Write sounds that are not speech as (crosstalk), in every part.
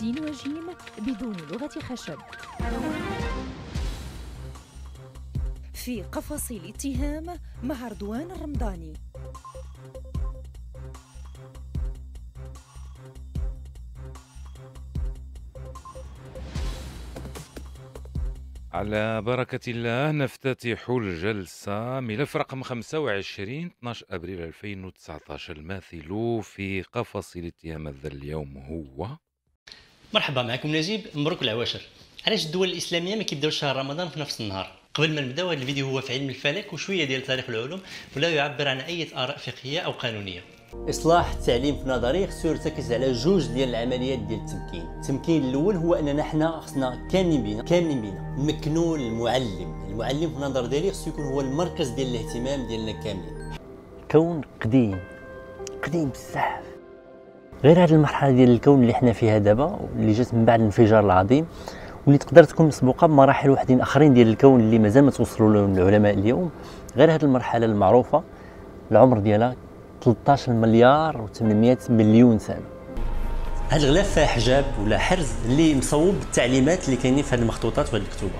سين وجيم بدون لغة خشب في قفص الاتهام مع رضوان الرمضاني على بركة الله نفتتح الجلسة ملف رقم 25 12 أبريل 2019 الماثل في قفص الاتهام ذا اليوم هو مرحبا معكم نجيب مبروك العواشر علاش الدول الاسلاميه ما كيبداوش شهر رمضان في نفس النهار قبل ما نبداو هذا الفيديو هو في علم الفلك وشويه ديال تاريخ العلوم ولا يعبر عن اي اراء فقهيه او قانونيه اصلاح التعليم في نظري خصو يرتكز على جوج ديال العمليات ديال التمكين التمكين الاول هو اننا حنا خصنا كاملين بينا كاملين بينا نمكنوا المعلم المعلم في النظر ديالي خصو يكون هو المركز ديال الاهتمام ديالنا كاملين كون قديم قديم بزاف غير هذه المرحله ديال الكون اللي حنا فيها دابا اللي جات من بعد الانفجار العظيم واللي تقدر تكون مسبوقه بمراحل وحدين اخرين ديال الكون اللي مازال ما توصلوا لهم العلماء اليوم غير هذه المرحله المعروفه العمر ديالها 13 مليار و800 مليون سنه هذا الغلاف فيه حجاب ولا حرز اللي مصوب بالتعليمات اللي كاينين في هذه المخطوطات وهذه الكتوبه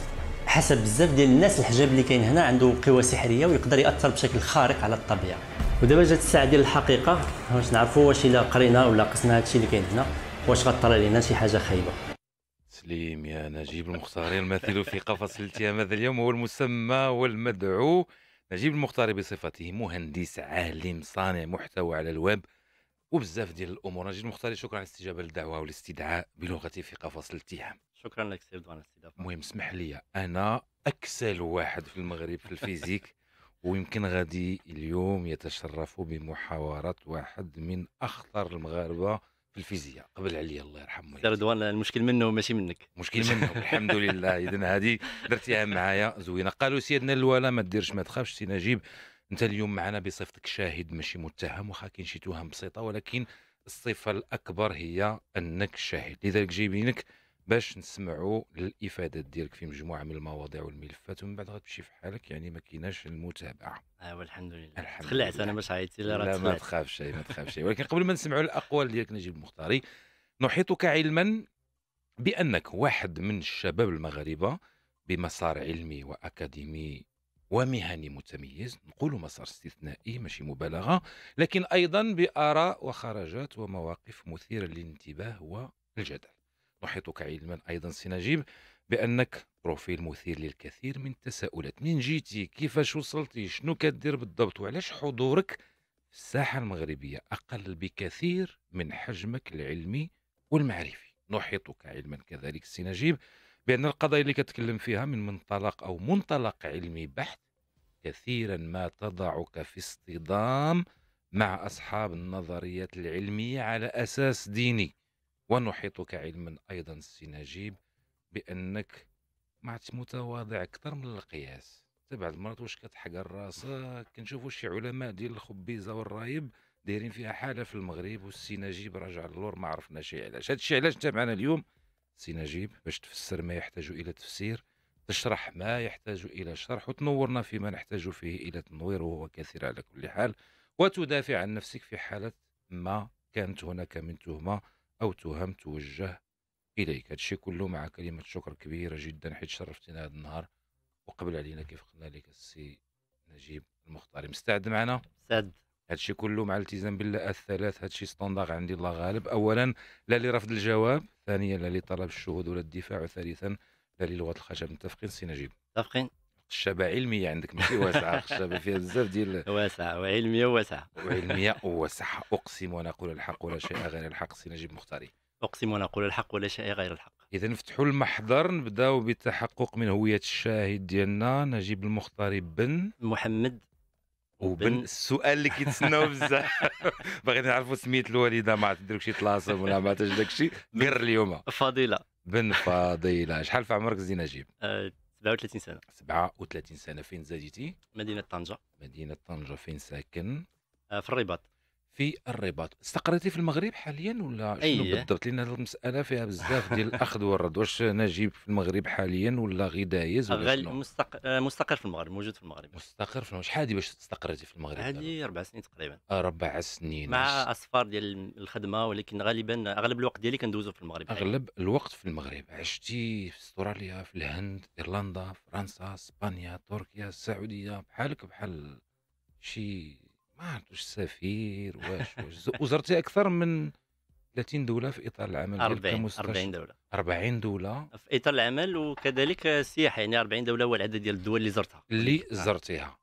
حسب بزاف ديال الناس الحجاب اللي كاين هنا عنده قوى سحريه ويقدر ياثر بشكل خارق على الطبيعه ودابا جات الساعه ديال الحقيقه باش نعرفوا واش الا قرينا ولا قسنا هادشي اللي كاين هنا واش غطرى لينا شي حاجه خايبه سليم يا نجيب المختاري الماثل في قفص الالتهام هذا اليوم هو المسمى والمدعو نجيب المختاري بصفته مهندس عالم صانع محتوى على الويب وبزاف ديال الامور نجيب المختاري شكرا على الاستجابه للدعوه والاستدعاء بلغتي في قفص الالتهام شكرا لك سيدي على الاستضافه المهم اسمح لي انا اكسل واحد في المغرب في الفيزيك ويمكن غادي اليوم يتشرف بمحاورة واحد من أخطر المغاربة في الفيزياء قبل علي الله يرحمه رضوان المشكل منه ماشي منك مشكل منه (laughs) الحمد لله اذا هذه درتيها معايا زوينه قالوا سيدنا الولا ما ديرش ما تخافش سي نجيب انت اليوم معنا بصفتك شاهد ماشي متهم واخا كاين شي توهم بسيطه ولكن الصفه الاكبر هي انك شاهد لذلك جايبينك باش نسمعوا الافادات ديالك في مجموعه من المواضيع والملفات ومن بعد غتمشي في حالك يعني ما كايناش المتابعه ايوا آه، الحمد لله الحمد تخلعت انا باش عيطتي لا لا ما تخافش ما تخافش (laughs) ولكن قبل ما نسمعوا الاقوال ديالك نجيب المختاري نحيطك علما بانك واحد من الشباب المغاربه بمسار علمي واكاديمي ومهني متميز نقول مسار استثنائي ماشي مبالغه لكن ايضا باراء وخرجات ومواقف مثيره للانتباه والجدل نحيطك علما ايضا سي نجيب بانك بروفيل مثير للكثير من التساؤلات منين جيتي كيفاش وصلتي شنو كدير بالضبط وعلاش حضورك في الساحه المغربيه اقل بكثير من حجمك العلمي والمعرفي نحيطك علما كذلك سي نجيب بان القضايا اللي كتكلم فيها من منطلق او منطلق علمي بحت كثيرا ما تضعك في اصطدام مع اصحاب النظريات العلميه على اساس ديني ونحيطك علما ايضا السي نجيب بانك ما عادش متواضع اكثر من القياس تبع المرات واش كتحقر راسك كنشوفوا شي علماء ديال الخبيزه والرايب دايرين فيها حاله في المغرب والسي نجيب راجع للور ما عرفنا شي علاش هادشي علاش انت معنا اليوم سي نجيب باش تفسر ما يحتاج الى تفسير تشرح ما يحتاج الى شرح وتنورنا فيما نحتاج فيه الى تنوير وهو كثير على كل حال وتدافع عن نفسك في حاله ما كانت هناك من تهمه أو تهم توجه إليك هادشي كله مع كلمة شكر كبيرة جدا حيت شرفتينا هذا النهار وقبل علينا كيف قلنا لك السي نجيب المختار مستعد معنا؟ مستعد هادشي كله مع الالتزام بالله الثلاث هادشي ستاندار عندي الله غالب اولا لا لرفض الجواب ثانيا لا لطلب الشهود ولا الدفاع وثالثا لا للغه الخشب متفقين سي نجيب متفقين الشبه علميه عندك ماشي واسعه الشبه فيها بزاف ديال واسعه وعلميه واسعه وعلميه واسعه اقسم اقول الحق ولا شيء غير الحق سي نجيب مختاري اقسم اقول الحق ولا شيء غير الحق اذا نفتحوا المحضر نبداو بالتحقق من هويه الشاهد ديالنا نجيب المختاري بن محمد وبن السؤال اللي كيتسناو بزاف (laughs) باغي نعرفوا سميه الوالده ما تديرك شي طلاسم ولا ما تاش داك الشيء قر اليوم فضيله بن فضيله شحال في عمرك زين نجيب؟ آه، 37 سنه 37 سنه فين زاديتي مدينه طنجه مدينه طنجه فين ساكن آه، في الرباط في الرباط، استقريتي في المغرب حاليًا ولا شنو بالضبط؟ لأن هذه المسألة فيها بزاف ديال الأخذ والرد، واش نجيب في المغرب حاليًا ولا غي دايز ولا غال شنو؟ مستق... آه، مستقر في المغرب موجود في المغرب مستقر في شحال هادي باش استقريتي في المغرب هذه أربع سنين تقريبا أربع سنين مع أسفار ديال الخدمة ولكن غالبا أغلب الوقت ديالي كندوزو في المغرب حاليا. أغلب الوقت في المغرب، عشتي في استراليا، في الهند، إيرلندا، فرنسا، إسبانيا، تركيا، السعودية، بحالك بحال شي ما عرفت واش سفير واش واش وزرتي اكثر من 30 دوله في اطار العمل 40 40 دوله 40 دوله في اطار العمل وكذلك السياحه يعني 40 دوله هو العدد ديال الدول اللي زرتها اللي زرتيها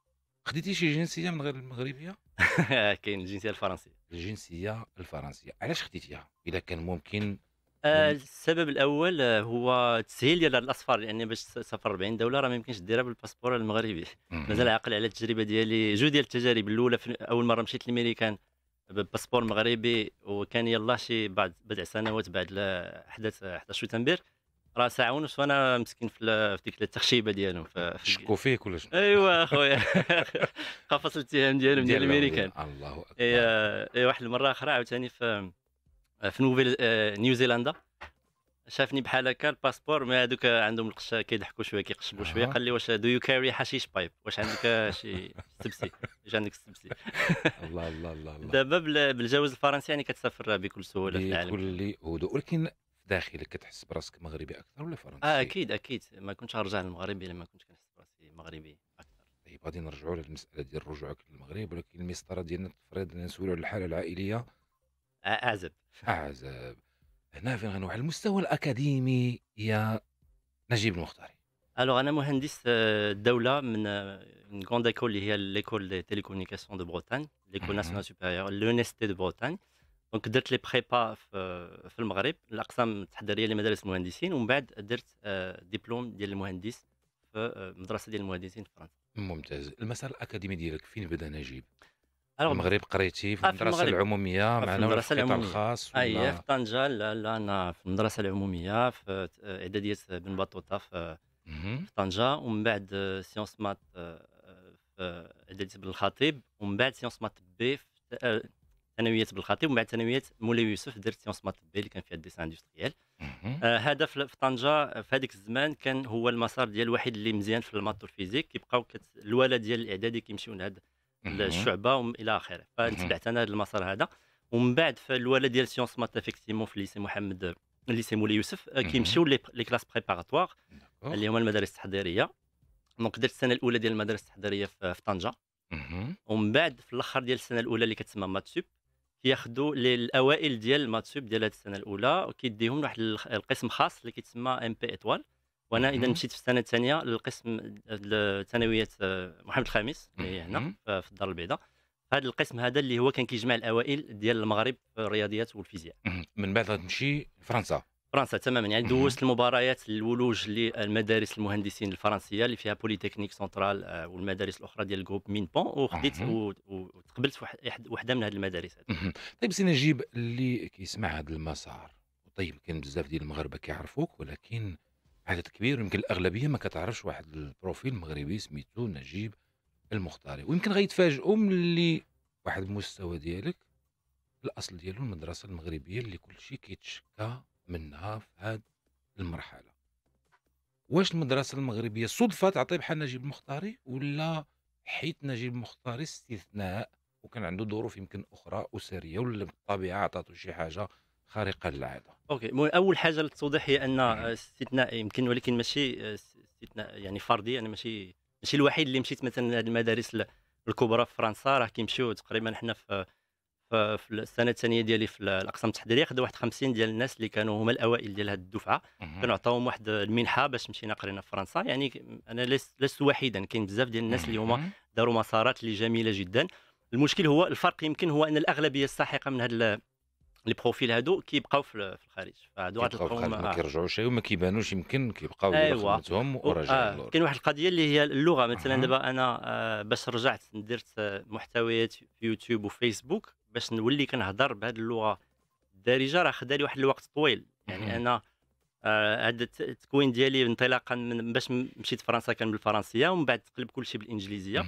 خديتي شي جنسيه من غير المغربيه (laughs) كاين الجنسيه الفرنسيه الجنسيه الفرنسيه علاش خديتيها اذا كان ممكن السبب الاول هو تسهيل ديال الاسفار لان باش تسافر 40 دوله راه ما يمكنش ديرها بالباسبور المغربي مازال عاقل على التجربه ديالي جوج ديال التجارب الاولى اول مره مشيت للميريكان بالباسبور مغربي وكان يلاه شي بعد بضع سنوات بعد احداث 11 شتنبر راه ساعه ونص وانا مسكين في ديك التخشيبه ديالهم شكوا فيك ولا شنو ايوا (laughs) اخويا (laughs) قفص الاتهام ديالهم ديال الميريكان الله إيه، اكبر اي واحد المره اخرى عاوتاني في آه، في نوفيل آه، نيوزيلندا شافني بحال هكا الباسبور ما هذوك عندهم القشه كيضحكوا شويه كيقشبوا شويه قال لي واش دو يو كاري حشيش بايب واش عندك شي سبسي واش عندك سبسي (laughs) الله الله الله, الله. دابا بالجواز الفرنسي يعني كتسافر بكل سهوله في العالم بكل هدوء ولكن داخلك كتحس براسك مغربي اكثر ولا فرنسي؟ اه اكيد اكيد ما كنتش غنرجع للمغرب الا ما كنتش كنحس براسي مغربي اكثر طيب غادي نرجعوا للمساله ديال رجوعك للمغرب ولكن المسطره ديالنا تفرض نسولوا على الحاله العائليه أعزب أعزب هنا فين غنوع على المستوى الأكاديمي يا نجيب المختاري الوغ انا مهندس آه، دوله من اون غروند ايكول اللي هي ليكول دي تيليكومونيكاسيون دو بريطانيا ليكول ناسيونال سوبيريور لونيستي دو بريطانيا دونك درت لي بريبا آه، في المغرب الاقسام التحضيريه لمدارس المهندسين ومن بعد درت دبلوم آه، ديال المهندس في مدرسه ديال المهندسين في فرنسا ممتاز المسار الاكاديمي ديالك فين بدا نجيب في المغرب قريتي في آه، المدرسه العموميه آه، معنا المدرسه العموميه الخاص اي في طنجه لا لا انا في المدرسه العموميه في اعداديه بن بطوطه في, في طنجه ومن بعد آه، سيونس مات في اعداديه بن الخطيب ومن بعد سيونس مات بي في ثانويه بالخطيب ومن بعد ثانويه مولاي يوسف درت سيونس مات بي اللي كان فيها الديسان اندستريال هذا آه في طنجه في هذيك الزمان كان هو المسار ديال الوحيد اللي مزيان في الماط والفيزيك كيبقاو الولا ديال الاعدادي كيمشيو لهذا الشعبه الى اخره فتبعت انا هذا المسار هذا ومن بعد في الولد ديال سيونس مات افيكتيمون في سي محمد سي مولاي يوسف آه، كيمشيو لي كلاس بريباراتوار اللي هما المدارس التحضيريه دونك درت السنه الاولى ديال المدارس التحضيريه في طنجه ومن بعد في الاخر ديال السنه الاولى اللي كتسمى ماتسوب كياخذوا الاوائل ديال ماتسوب ديال هذه السنه الاولى وكيديهم لواحد القسم خاص اللي كيتسمى ام بي اتوال وانا اذا مشيت في السنه الثانيه للقسم الثانويه آه، محمد الخامس اللي هنا في الدار البيضاء هذا القسم هذا اللي هو كان كيجمع الاوائل ديال المغرب في الرياضيات والفيزياء من بعد غتمشي فرنسا فرنسا تماما يعني دوزت المباريات الولوج للمدارس المهندسين الفرنسيه اللي فيها بوليتكنيك سنترال آه، والمدارس الاخرى ديال الجروب مين بون وخديت وتقبلت في وحده من هذه المدارس طيب سي نجيب اللي كيسمع هذا المسار طيب كان بزاف ديال المغاربه كيعرفوك ولكن عدد كبير ويمكن الاغلبيه ما كتعرفش واحد البروفيل مغربي سميتو نجيب المختاري ويمكن غيتفاجئوا ملي واحد المستوى ديالك الاصل ديالو المدرسه المغربيه اللي كلشي كيتشكى منها في هاد المرحله واش المدرسه المغربيه صدفه تعطي بحال نجيب المختاري ولا حيت نجيب المختاري استثناء وكان عنده ظروف يمكن اخرى اسريه ولا الطبيعة عطاتو شي حاجه خارقه للعاده اوكي اول حاجه للتوضيح هي ان استثناء يمكن ولكن ماشي استثناء يعني فردي انا ماشي ماشي الوحيد اللي مشيت مثلا لهذه المدارس الكبرى في فرنسا راه كيمشيو تقريبا حنا في في السنه الثانيه ديالي في الاقسام التحضيريه خدوا واحد 50 ديال الناس اللي كانوا هما الاوائل ديال هذه الدفعه كانوا عطاوهم واحد المنحه باش مشينا قرينا في فرنسا يعني انا لست وحيدا كاين بزاف ديال الناس اللي هما داروا مسارات اللي جميله جدا المشكل هو الفرق يمكن هو ان الاغلبيه الساحقه من هذه لي بروفيل هادو كيبقاو في الخارج فهادو غتلقاهم ما آه. كيرجعوش ما كيبانوش يمكن كيبقاو أيوة. خدمتهم وراجعين آه. كاين واحد القضيه اللي هي اللغه مثلا دابا انا آه باش رجعت درت آه، محتويات في يوتيوب وفيسبوك باش نولي كنهضر بهذه اللغه الدارجه راه خدا لي واحد الوقت طويل يعني انا هذا التكوين ديالي انطلاقا من باش مشيت فرنسا كان بالفرنسيه ومن بعد تقلب كل شيء بالانجليزيه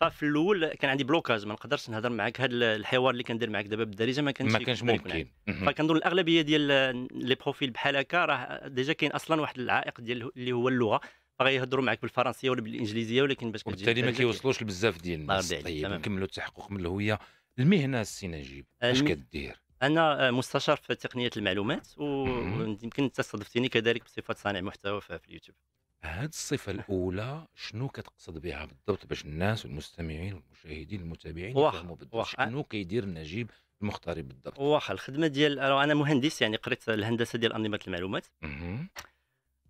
ففي الاول كان عندي بلوكاج ما نقدرش نهضر معك هذا الحوار اللي كندير معك دابا بالدارجه ما كانش ما كانش ممكن فكنظن الاغلبيه ديال لي بروفيل بحال هكا راه ديجا كاين اصلا واحد العائق ديال اللي هو اللغه فغيهضروا معك بالفرنسيه ولا بالانجليزيه ولكن باش وبالتالي ما كيوصلوش لبزاف ديال الناس طيب نكملوا التحقق من الهويه المهنه السي نجيب اش كدير انا آه، مستشار في تقنيه المعلومات ويمكن انت استضفتني كذلك بصفه صانع محتوى في اليوتيوب هذه الصفه الاولى شنو كتقصد بها بالضبط باش الناس والمستمعين والمشاهدين المتابعين يفهموا بالضبط شنو كيدير نجيب المختاري بالضبط واخا الخدمه ديال آه، انا مهندس يعني قريت الهندسه ديال انظمه المعلومات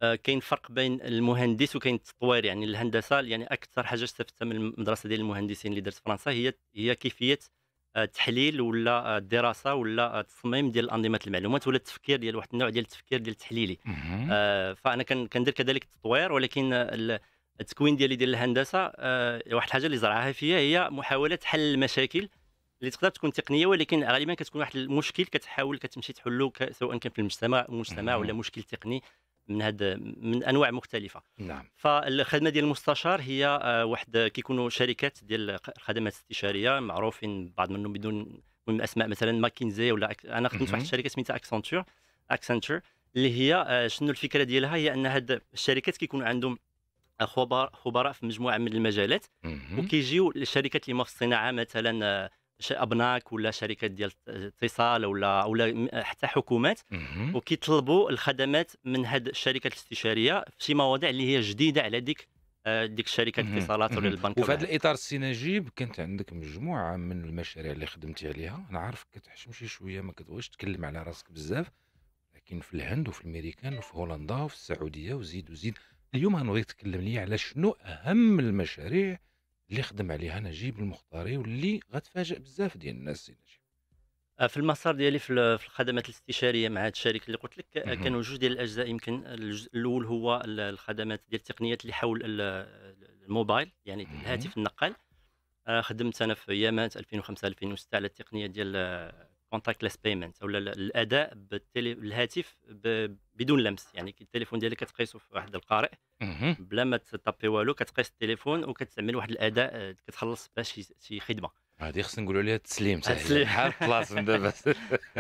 آه كاين فرق بين المهندس وكاين التطوير يعني الهندسه يعني اكثر حاجه استفدتها من المدرسه ديال المهندسين اللي درت في فرنسا هي هي كيفيه التحليل آه، ولا الدراسه آه، ولا التصميم آه، ديال انظمه المعلومات ولا التفكير ديال واحد النوع ديال التفكير ديال التحليلي فانا كندير كذلك التطوير ولكن التكوين ديالي ديال الهندسه واحد الحاجه اللي زرعها فيا هي محاوله حل المشاكل اللي تقدر تكون تقنيه ولكن غالبا كتكون واحد المشكل كتحاول كتمشي تحلو سواء كان في المجتمع المجتمع ولا مشكل تقني من هاد من انواع مختلفه نعم فالخدمه ديال المستشار هي آه، واحد كيكونوا شركات ديال الخدمات الاستشاريه معروفين بعض منهم بدون من اسماء مثلا ماكنزي ولا أك... انا خدمت واحد الشركه سميتها اكسنتور اكسنتور اللي هي آه، شنو الفكره ديالها هي ان هاد الشركات كيكونوا عندهم خبراء خبراء في مجموعه من المجالات وكيجيو الشركات اللي ما في الصناعه مثلا آه، ابناك ولا شركات ديال الاتصال ولا ولا حتى حكومات وكيطلبوا الخدمات من هاد الشركات الاستشاريه في شي مواضيع اللي هي جديده على ديك آه، ديك الشركات الاتصالات ولا البنك وفي هذا الاطار السي نجيب كانت عندك مجموعه من المشاريع اللي خدمتي عليها انا عارفك كتحشم شي شويه ما كتبغيش تكلم على راسك بزاف لكن في الهند وفي الميريكان وفي هولندا وفي السعوديه وزيد وزيد اليوم غنبغيك تكلم لي على شنو اهم المشاريع اللي خدم عليها نجيب المختاري واللي غتفاجئ بزاف ديال الناس سي نجيب آه، في المسار ديالي في الخدمات الاستشاريه مع هذا الشركه اللي قلت لك آه، كانوا جوج ديال الاجزاء يمكن الجزء الاول هو الخدمات ديال التقنيات اللي حول الموبايل يعني الهاتف النقال آه، خدمت انا في يامات 2005 2006 على التقنيه ديال ليس بيمنت ولا الاداء بالهاتف بدون لمس يعني كي التليفون ديالك كتقيسو في واحد القارئ بلا ما تطابي والو كتقيس التليفون وكتستعمل واحد الاداء آه، كتخلص باش شي خدمه هذه خصنا نقولوا لها تسليم بحال آه، من دابا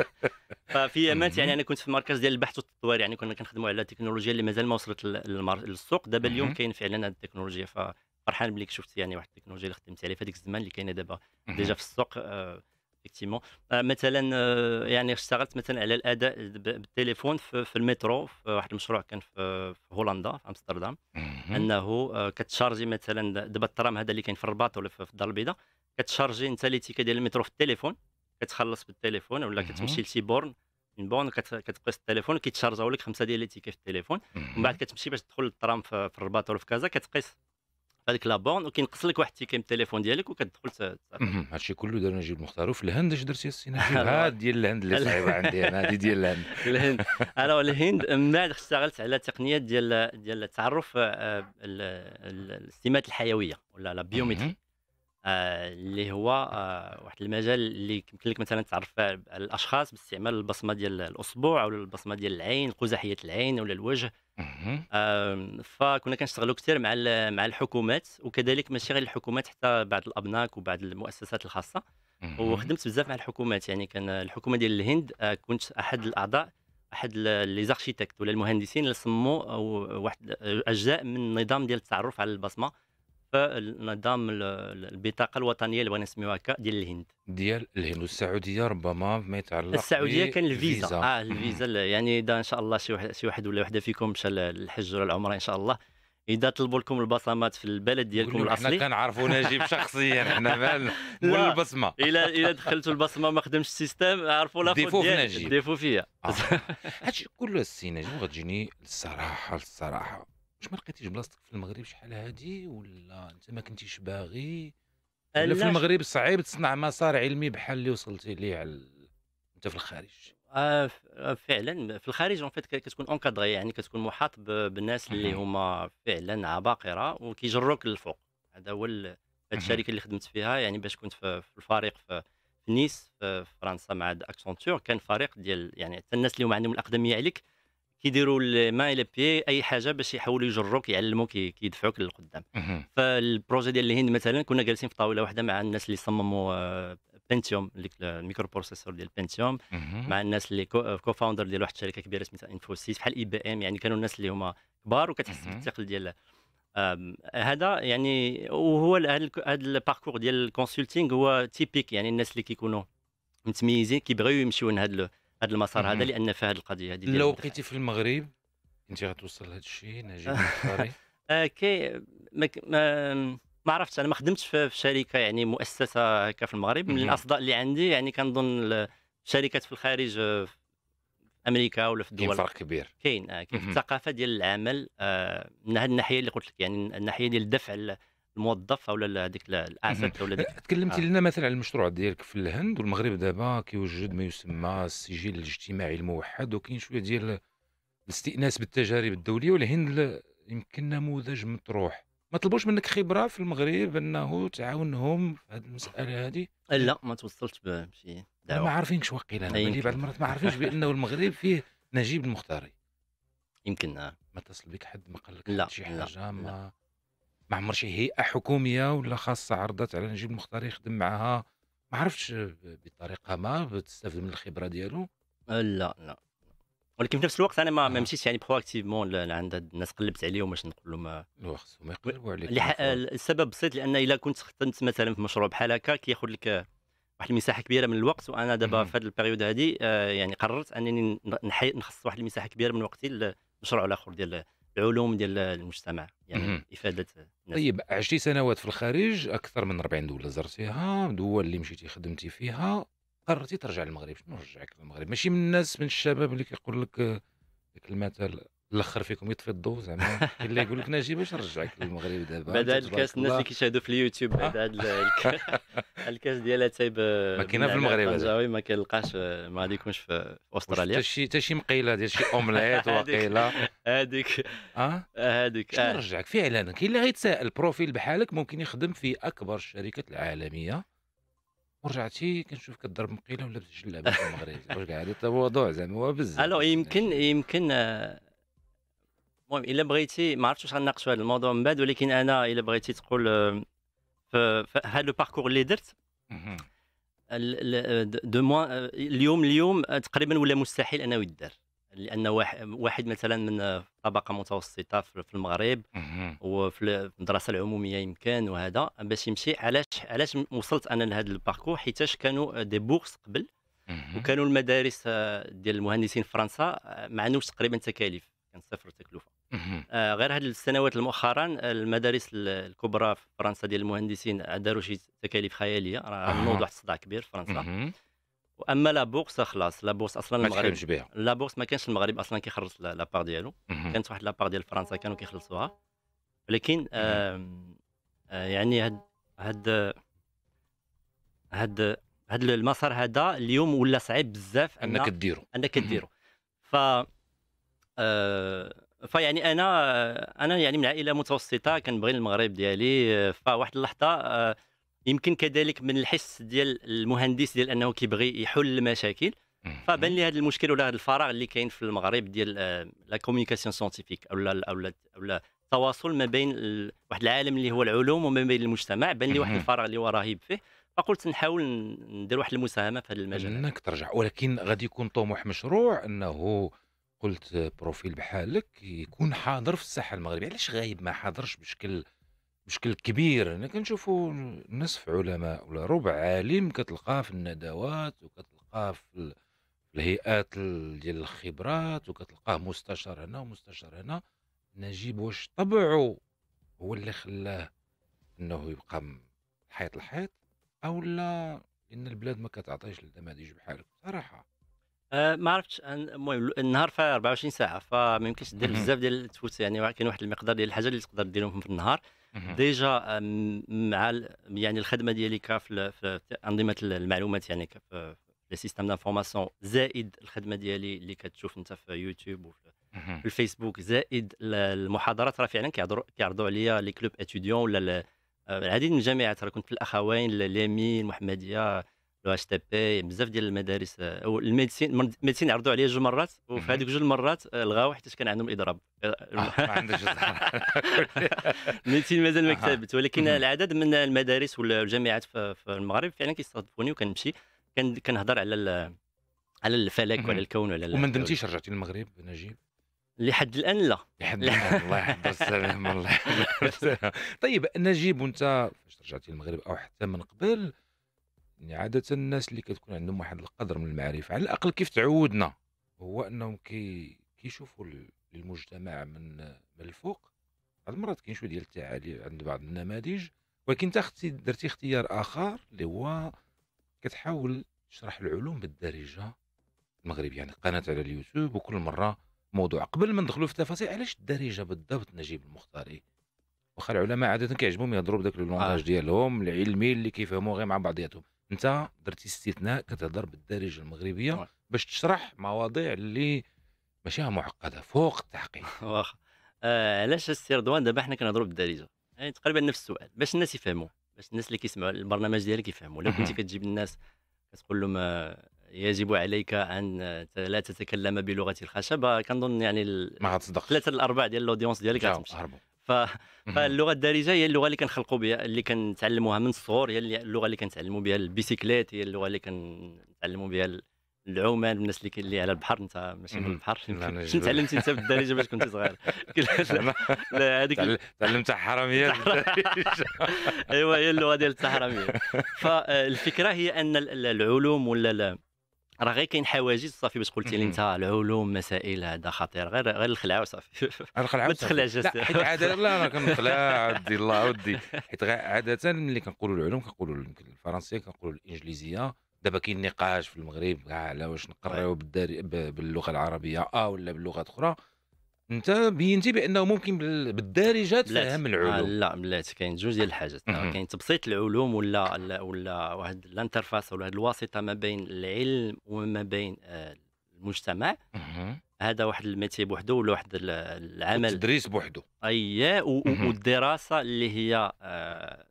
(laughs) ففي يامات يعني انا كنت في المركز ديال البحث والتطوير يعني كنا كنخدموا على التكنولوجيا اللي مازال ما وصلت للسوق دابا اليوم كاين فعلا هذه التكنولوجيا ففرحان ملي شفت يعني واحد التكنولوجيا اللي خدمت عليها في هذيك الزمان اللي كاينه دابا ديجا في السوق آه ايفيكتيمون euh, مثلا آه، يعني اشتغلت مثلا على الاداء بالتليفون في, المترو في واحد المشروع كان في, هولندا في امستردام انه آه، كتشارجي مثلا دابا الترام هذا اللي كاين في الرباط ولا في الدار البيضاء كتشارجي انت اللي تيكا ديال المترو في التليفون كتخلص بالتليفون ولا كتمشي لشي بورن من بون كتقيس التليفون كيتشارجاو لك خمسه ديال لي في التليفون ومن بعد كتمشي باش تدخل للترام في الرباط ولا في كازا كتقيس هذيك لا بون وكينقص لك واحد التيكي من التليفون ديالك وكتدخل هادشي كله دار نجيب مختار وفي الهند اش درتي السي نجيب (laughs) ديال الهند اللي صعيبه عندي انا هادي ديال الهند (laughs) الهند الو الهند من بعد اشتغلت على تقنيات ديال ديال التعرف آه، السمات الحيويه ولا لا بيوميتري آه، اللي هو آه، واحد المجال اللي يمكن لك مثلا تعرف على الاشخاص باستعمال البصمه ديال الاصبع ولا البصمه ديال العين قزحيه العين ولا الوجه مهم. فكنا كنشتغلوا كثير مع ال- مع الحكومات وكذلك ماشي غير الحكومات حتى بعض الابناك وبعض المؤسسات الخاصه وخدمت بزاف مع الحكومات يعني كان الحكومه ديال الهند آه، كنت احد الاعضاء احد لي زاركتيكت ولا المهندسين اللي صمموا واحد اجزاء من النظام ديال التعرف على البصمه نظام البطاقه الوطنيه اللي بغينا نسميوها هكا ديال الهند ديال الهند والسعوديه ربما ما يتعلق السعوديه كان الفيزا فيزا. اه الفيزا يعني اذا ان شاء الله شي واحد شي واحد ولا وحده فيكم مشى للحج ولا العمره ان شاء الله اذا طلبوا لكم البصمات في البلد ديالكم الاصلي حنا كنعرفوا نجيب (laughs) شخصيا حنا مال ولا البصمه الا الا دخلتوا البصمه ما خدمش السيستم عرفوا لا ديفو في نجيب ديفو فيا آه. (laughs) هادشي كله السي نجيب غتجيني الصراحه الصراحه واش ما لقيتيش بلاصتك في المغرب شحال هادي ولا انت ما كنتيش باغي ولا أه، في المغرب صعيب تصنع مسار علمي بحال اللي وصلتي ليه على انت في الخارج أه، أه، فعلا في الخارج اون فيت كتكون اونكادري يعني كتكون محاط بالناس اللي هما فعلا عباقره وكيجروك للفوق هذا هو الشركه اللي خدمت فيها يعني باش كنت في الفريق في نيس في فرنسا مع اكسونتور كان فريق ديال يعني حتى الناس اللي هما عندهم الاقدميه عليك كيديروا الماي لي بي اي حاجه باش يحاولوا يجروك يعلموك كيدفعوك للقدام فالبروجي ديال الهند مثلا كنا جالسين في طاوله واحده مع الناس اللي صمموا بنتيوم آه، الميكرو بروسيسور ديال بنتيوم مع الناس اللي كوفاوندر آه، فاوندر ديال واحد الشركه كبيره سميتها انفوسيس بحال اي بي ام يعني كانوا الناس اللي هما كبار وكتحس بالثقل ديال هذا يعني وهو هذا الباركور ديال الكونسلتينغ هو تيبيك يعني الناس اللي كيكونوا متميزين كيبغيو يمشيو لهذا هذا المسار هذا لان في هذه القضيه هذه لو بقيتي في المغرب انت غتوصل لهذا الشيء نجيب (laughs) آه، كي ما ما عرفتش انا ما خدمتش في شركه يعني مؤسسه هكا في المغرب من الاصداء اللي عندي يعني كنظن الشركات في الخارج آه، في امريكا ولا في الدول كاين فرق كبير كاين آه، كاين الثقافه ديال العمل من هذه الناحيه اللي قلت لك يعني الناحيه ديال الدفع الموظف او هذيك الاسيت ولا تكلمتي آه. لنا مثلا على المشروع ديالك في الهند والمغرب دابا كيوجد ما يسمى السجل الاجتماعي الموحد وكاين شويه ديال الاستئناس بالتجارب الدوليه والهند يمكن نموذج مطروح ما طلبوش منك خبره في المغرب انه تعاونهم في هذه المساله هذه لا ما توصلت بشي دعوه ما عارفينش واقيلا انا بعض المرات ما عارفينش بانه المغرب فيه نجيب المختاري يمكن آه. ما اتصل بك حد ما قال لك لا شي حاجه لا ما لا. ما عمرش هيئه حكوميه ولا خاصه عرضت على نجيب المختار يخدم معها ما عرفتش بطريقه ما تستافد من الخبره ديالو أه، لا لا ولكن في نفس الوقت انا ما آه. مشيتش يعني اكتيفمون عند الناس قلبت عليهم باش نقول لهم آه. خصهم يقلبوا عليك لح... آه، السبب بسيط لان الا كنت خدمت مثلا في مشروع بحال هكا كياخذ لك واحد المساحه كبيره من الوقت وانا دابا في هذه البيريود هذه يعني قررت انني نحي... نخصص واحد المساحه كبيره من وقتي لمشروع الاخر ديال العلوم ديال المجتمع يعني افاده الناس طيب عشتي سنوات في الخارج اكثر من 40 دوله زرتيها دول اللي مشيتي خدمتي فيها قررتي ترجع للمغرب شنو رجعك للمغرب ماشي من الناس من الشباب اللي كيقول لك آه، المثل الاخر فيكم يطفي الضوء زعما اللي يقول لك ناجي باش نرجعك للمغرب دابا بعد هذا الكاس الناس اللي كيشاهدوا في اليوتيوب بعد هذا (laughs) الكاس ديال اتايب ما كاينه في المغرب ما كنلقاش ما غادي يكونش في استراليا حتى شي حتى شي مقيله ديال شي اومليت (laughs) وقيله هذيك اه هذيك شنو نرجعك فعلا كاين اللي غيتسائل بروفيل بحالك ممكن يخدم في اكبر الشركات العالميه ورجعتي كنشوف كضرب مقيله ولا بجلابه في المغرب واش قاعد هذا الموضوع زعما هو بزاف الو يمكن يمكن آه، المهم الا بغيتي ما عرفتش واش غنناقشوا هذا الموضوع من بعد ولكن انا الا بغيتي تقول في هذا الباركور اللي درت دو موان آه، اليوم اليوم آه، تقريبا ولا مستحيل انه يدار لان واحد مثلا من آه، طبقه متوسطه في المغرب وفي المدرسه العموميه يمكن وهذا باش يمشي علاش علاش وصلت انا لهذا الباركور حيتاش كانوا دي بورس قبل وكانوا المدارس ديال المهندسين في فرنسا ما عندهمش تقريبا تكاليف كان صفر آه غير هذه السنوات المؤخرا المدارس الكبرى في فرنسا ديال المهندسين داروا شي تكاليف خياليه راه الموضوع واحد الصداع كبير في فرنسا واما لا بورصه خلاص لا بورصه اصلا المغرب لا بورصه ما كانش المغرب اصلا كيخلص لا بار ديالو كانت واحد لا بار ديال فرنسا كانوا كيخلصوها ولكن آه آه يعني هاد هاد هاد هاد المسار هذا اليوم ولا صعيب بزاف انك ديرو انك ديرو ف آه فيعني انا انا يعني من عائله متوسطه كنبغي المغرب ديالي آه، فواحد اللحظه آه، يمكن كذلك من الحس ديال المهندس ديال انه كيبغي يحل المشاكل فبان لي هذا المشكل ولا هذا الفراغ اللي كاين في المغرب ديال آه، لا كوميونيكاسيون سيانتيفيك او لا او لا التواصل ما بين ال... واحد العالم اللي هو العلوم وما بين المجتمع بان لي واحد الفراغ اللي هو رهيب فيه فقلت نحاول ندير واحد المساهمه في هذا المجال انك ترجع ولكن غادي يكون طموح مشروع انه قلت بروفيل بحالك يكون حاضر في الساحه المغربيه علاش غايب ما حاضرش بشكل بشكل كبير انا كنشوفوا نصف علماء ولا ربع عالم كتلقاه في الندوات وكتلقاه في الهيئات ديال الخبرات وكتلقاه مستشار هنا ومستشار هنا نجيب واش طبعه هو اللي خلاه انه يبقى حيط الحيط او لا ان البلاد ما كتعطيش لذا بحالك صراحه آه، ما عرفتش المهم النهار فيه 24 ساعه فما يمكنش دير بزاف ديال التفوت يعني كاين واحد المقدار ديال الحاجه اللي تقدر ديرهم في النهار ديجا مع يعني الخدمه ديالي في, في انظمه المعلومات يعني في آه، لي سيستيم دانفورماسيون زائد الخدمه ديالي اللي كتشوف انت في يوتيوب وفي في الفيسبوك زائد المحاضرات راه فعلا كيعرضوا عليا لي كلوب اتيديون ولا العديد آه، من الجامعات راه كنت في الاخوين ليمين المحمديه اتش تي بي بزاف ديال المدارس آه، الميديسين الميديسين عرضوا عليا جوج مرات وفي هذيك جوج المرات آه، لغاو حيت كان عندهم اضراب آه، (laughs) الميديسين مازال ما كتبت ولكن العدد من المدارس والجامعات في المغرب فعلا كيستضيفوني وكنمشي كنهضر على على الفلك وعلى الكون وعلى وما ندمتيش رجعتي للمغرب نجيب لحد الان لا لحد الان الله يحفظ السلام (laughs) الله طيب نجيب وانت فاش رجعتي للمغرب او حتى من قبل يعني عاده الناس اللي كتكون عندهم واحد القدر من المعرفه على الاقل كيف تعودنا هو انهم كي كيشوفوا المجتمع من من الفوق بعض المرات كاين شويه ديال التعالي عند بعض النماذج ولكن انت اختي درتي اختيار اخر اللي هو كتحاول تشرح العلوم بالدارجه المغربيه يعني قناه على اليوتيوب وكل مره موضوع قبل ما ندخلوا في التفاصيل علاش الدارجه بالضبط نجيب المختاري واخا العلماء عاده كيعجبهم يهضروا بداك اللونجاج آه. ديالهم العلمي اللي كيفهموا غير مع بعضياتهم انت درتي استثناء كتهضر بالدارجه المغربيه نعم. باش تشرح مواضيع اللي ماشي معقده فوق التحقيق (laughs) واخا آه، علاش السي رضوان دابا حنا كنهضروا بالدارجه يعني تقريبا نفس السؤال باش الناس يفهموا باش الناس اللي كيسمعوا البرنامج ديالك يفهموا لو كنتي (laughs) كتجيب الناس كتقول لهم آه، يجب عليك ان لا تتكلم بلغه الخشبه كنظن يعني ما غتصدقش ثلاثه الارباع ديال الاودينس ديالك غتمشي ف... فاللغه الدارجه هي اللغه اللي كنخلقوا بها اللي كنتعلموها من الصغر هي اللغه اللي كنتعلموا بها البيسيكليت هي اللغه اللي كنتعلموا بها العمال الناس اللي اللي على البحر انت ماشي من البحر (laughs) شنو تعلمت انت بالدارجه باش كنت صغير (laughs) (laughs) لا هذيك تعلمت حراميه ايوا هي اللغه ديال الحراميه فالفكره هي ان العلوم ولا راه غير كاين حواجز صافي باش قلتي لي انت العلوم مسائل هذا خطير غير غير الخلعه وصافي الخلع ما تخلعش حيت عاده لا راه كنخلع عدي الله ودي حيت عاده ملي كنقولوا العلوم كنقولوا الفرنسيه كنقولوا الانجليزيه دابا كاين نقاش في المغرب كاع على واش نقراو باللغه العربيه اه ولا باللغات اخرى انت بينتي بانه ممكن بالدارجه تفهم آه، العلوم آه لا بلاتي كاين جوج ديال الحاجات كاين تبسيط العلوم ولا ولا, ولا واحد الانترفاس ولا هاد الواسطه ما بين العلم وما بين آه، المجتمع هذا واحد الميتي بوحدو ولا واحد العمل التدريس بوحدو اي والدراسه اللي هي آه،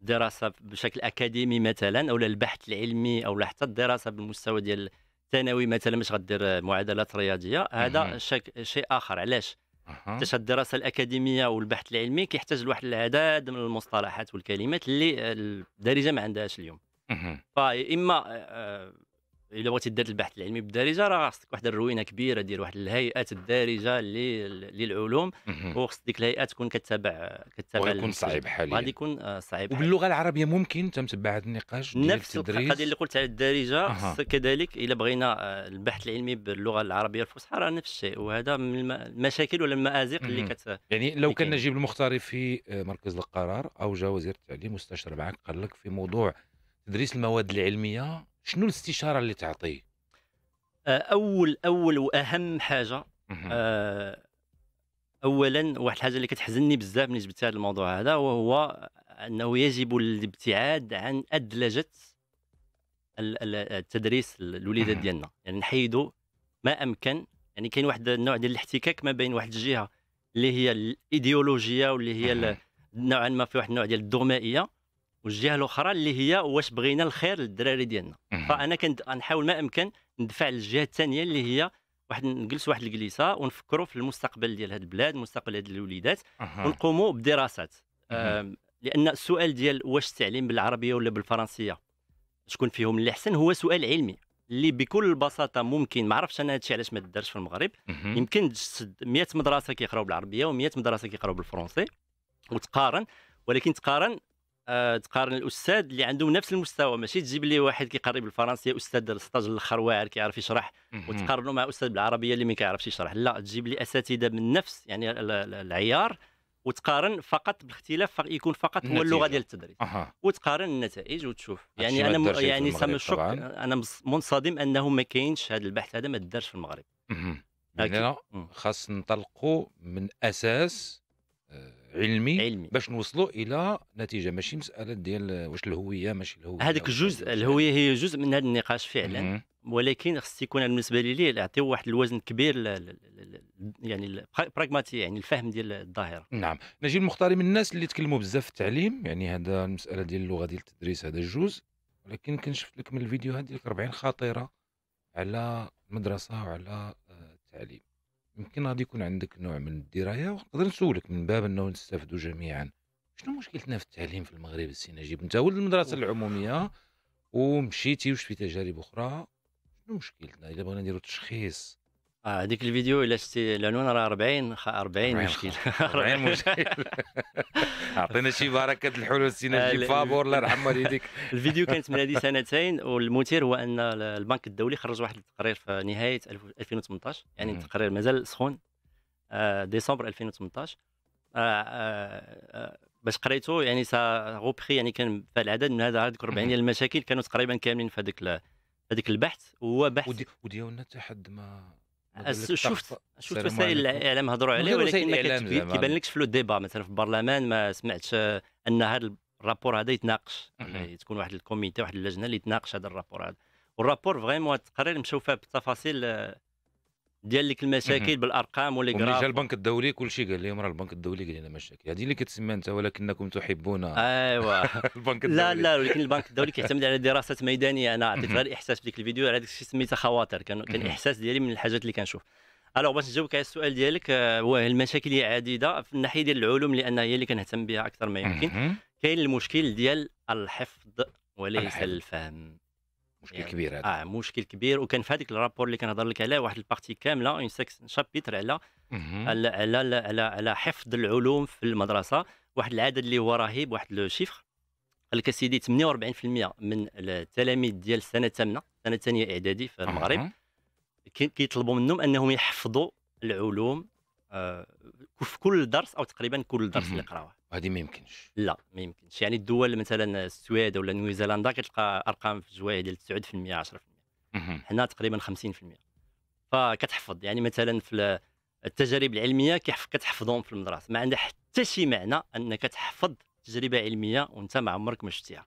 دراسه بشكل اكاديمي مثلا او البحث العلمي او حتى الدراسه بالمستوى ديال الثانوي مثلا باش غدير معادلات رياضيه هذا شك... شيء اخر علاش حتى الدراسه الاكاديميه والبحث العلمي كيحتاج لواحد العدد من المصطلحات والكلمات اللي الدارجه ما عندهاش اليوم فاما الا بغيتي دير البحث العلمي بالدارجه راه خصك واحد الروينه كبيره دير واحد الهيئات الدارجه للعلوم وخص ديك الهيئات تكون كتتابع كتتابع ويكون صعيب حاليا غادي يكون آه، صعيب وباللغه العربيه ممكن انت هذا النقاش نفس القضيه اللي قلت على الدارجه أه. كذلك الا بغينا آه، البحث العلمي باللغه العربيه الفصحى راه نفس الشيء وهذا من المشاكل ولا المازق اللي كت يعني لو كان نجيب المختاري في آه، مركز القرار او جا وزير التعليم مستشار معك قال لك في موضوع تدريس المواد العلميه شنو الاستشاره اللي تعطيه؟ آه، اول اول واهم حاجه آه، اولا واحد الحاجه اللي كتحزنني بزاف من جبت هذا الموضوع هذا وهو انه يجب الابتعاد عن ادلجه التدريس الوليدات ديالنا يعني نحيدوا ما امكن يعني كاين واحد النوع ديال الاحتكاك ما بين واحد الجهه اللي هي الايديولوجيه واللي هي نوعا ما في واحد النوع ديال الدغمائيه والجهه الاخرى اللي هي واش بغينا الخير للدراري ديالنا فانا كنت ما امكن ندفع للجهه الثانيه اللي هي واحد نجلس واحد الجلسه ونفكروا في المستقبل ديال هذه البلاد مستقبل هذه الوليدات ونقوموا بدراسات لان السؤال ديال واش التعليم بالعربيه ولا بالفرنسيه شكون فيهم اللي احسن هو سؤال علمي اللي بكل بساطه ممكن ما عرفتش انا هادشي علاش ما دارش في المغرب يمكن 100 مدرسه كيقراو بالعربيه و100 مدرسه كيقراو بالفرنسي وتقارن ولكن تقارن آه، تقارن الاستاذ اللي عندهم نفس المستوى ماشي تجيب لي واحد كيقري بالفرنسيه استاذ الستاج الاخر واعر كيعرف يشرح وتقارنوا مع استاذ بالعربيه اللي ما كيعرفش يشرح لا تجيب لي اساتذه من نفس يعني العيار وتقارن فقط بالاختلاف يكون فقط هو اللغه ديال التدريس أه. وتقارن النتائج وتشوف يعني انا م... يعني سام الشك انا منصدم انه ما كاينش هذا البحث هذا ما دارش في المغرب هنا خاص نطلقوا من اساس علمي علمي باش نوصلوا الى نتيجه ماشي مساله ديال واش الهويه ماشي الهويه هذاك الجزء الهويه هي جزء من هذا النقاش فعلا م- ولكن خص يكون بالنسبه لي يعطيو واحد الوزن كبير ل... ل... ل... يعني براغماتي يعني الفهم ديال الظاهره نعم نجيب المختاري من الناس اللي تكلموا بزاف في التعليم يعني هذا المساله ديال اللغه ديال التدريس هذا الجزء ولكن كنشوف لك من الفيديوهات ديالك 40 خطيره على المدرسه وعلى آه، التعليم يمكن غادي يكون عندك نوع من الدرايه ونقدر نسولك من باب انه نستافدوا جميعا شنو مشكلتنا في التعليم في المغرب السي نجيب انت ولد المدرسه العموميه ومشيتي وشفتي تجارب اخرى شنو مشكلتنا الا بغينا نديروا تشخيص اه هذيك الفيديو الا شتي لون راه 40 40 مشكل 40 (laughs) مشكل عطينا شي بركه الحلول سينا آه، شي فابور الله يرحم والديك (laughs) الفيديو كانت من هذه سنتين والمثير هو ان البنك الدولي خرج واحد التقرير في نهايه 2018 يعني التقرير مازال سخون آه، ديسمبر 2018 آه، باش قريته يعني سا غوبخي يعني كان العدد من هذا 40 40 المشاكل كانوا تقريبا كاملين في هذاك هذاك البحث وهو بحث وديالنا حتى حد ما شفت شفت وسائل الاعلام هضروا عليه ولكن ما لكش في لو ديبا مثلا في البرلمان ما سمعتش آه، ان هذا الرابور هذا يتناقش يعني تكون واحد الكوميتي واحد اللجنه اللي تناقش هذا الرابور هذا والرابور فريمون التقرير مشوفه بالتفاصيل آه، ديال لك المشاكل بالارقام ولا جا البنك الدولي كل شيء قال لهم راه البنك الدولي قال لنا مشاكل هذه اللي كتسمى انت ولكنكم تحبون ايوا (laughs) البنك الدولي لا لا ولكن البنك الدولي كيعتمد على دراسات ميدانيه انا عطيت غير الاحساس في ديك الفيديو على داك الشيء سميتها خواطر كان كان احساس ديالي من الحاجات اللي كنشوف الوغ باش نجاوبك على السؤال ديالك آه، واه المشاكل هي عديده في الناحيه ديال العلوم لان هي اللي كنهتم بها اكثر ما يمكن كاين المشكل ديال الحفظ وليس الفهم مشكل يعني كبير هذا اه مشكل كبير وكان في هذاك الرابور اللي كنهضر لك عليه واحد البارتي كامله اون سيكس شابيتر على على على على على حفظ العلوم في المدرسه واحد العدد اللي هو رهيب واحد لو شيفر قال لك سيدي 48% من التلاميذ ديال السنه الثامنه السنه الثانيه اعدادي في المغرب كيطلبوا منهم انهم يحفظوا العلوم آه، في كل درس او تقريبا كل درس اللي قراوه هذه ما يمكنش لا ما يمكنش يعني الدول مثلا السويد ولا نيوزيلندا كتلقى ارقام في الجوائع ديال 9% 10% هنا تقريبا 50% فكتحفظ يعني مثلا في التجارب العلميه كتحفظهم في المدرسه ما عندها حتى شي معنى انك تحفظ تجربه علميه وانت ما عمرك ما شفتيها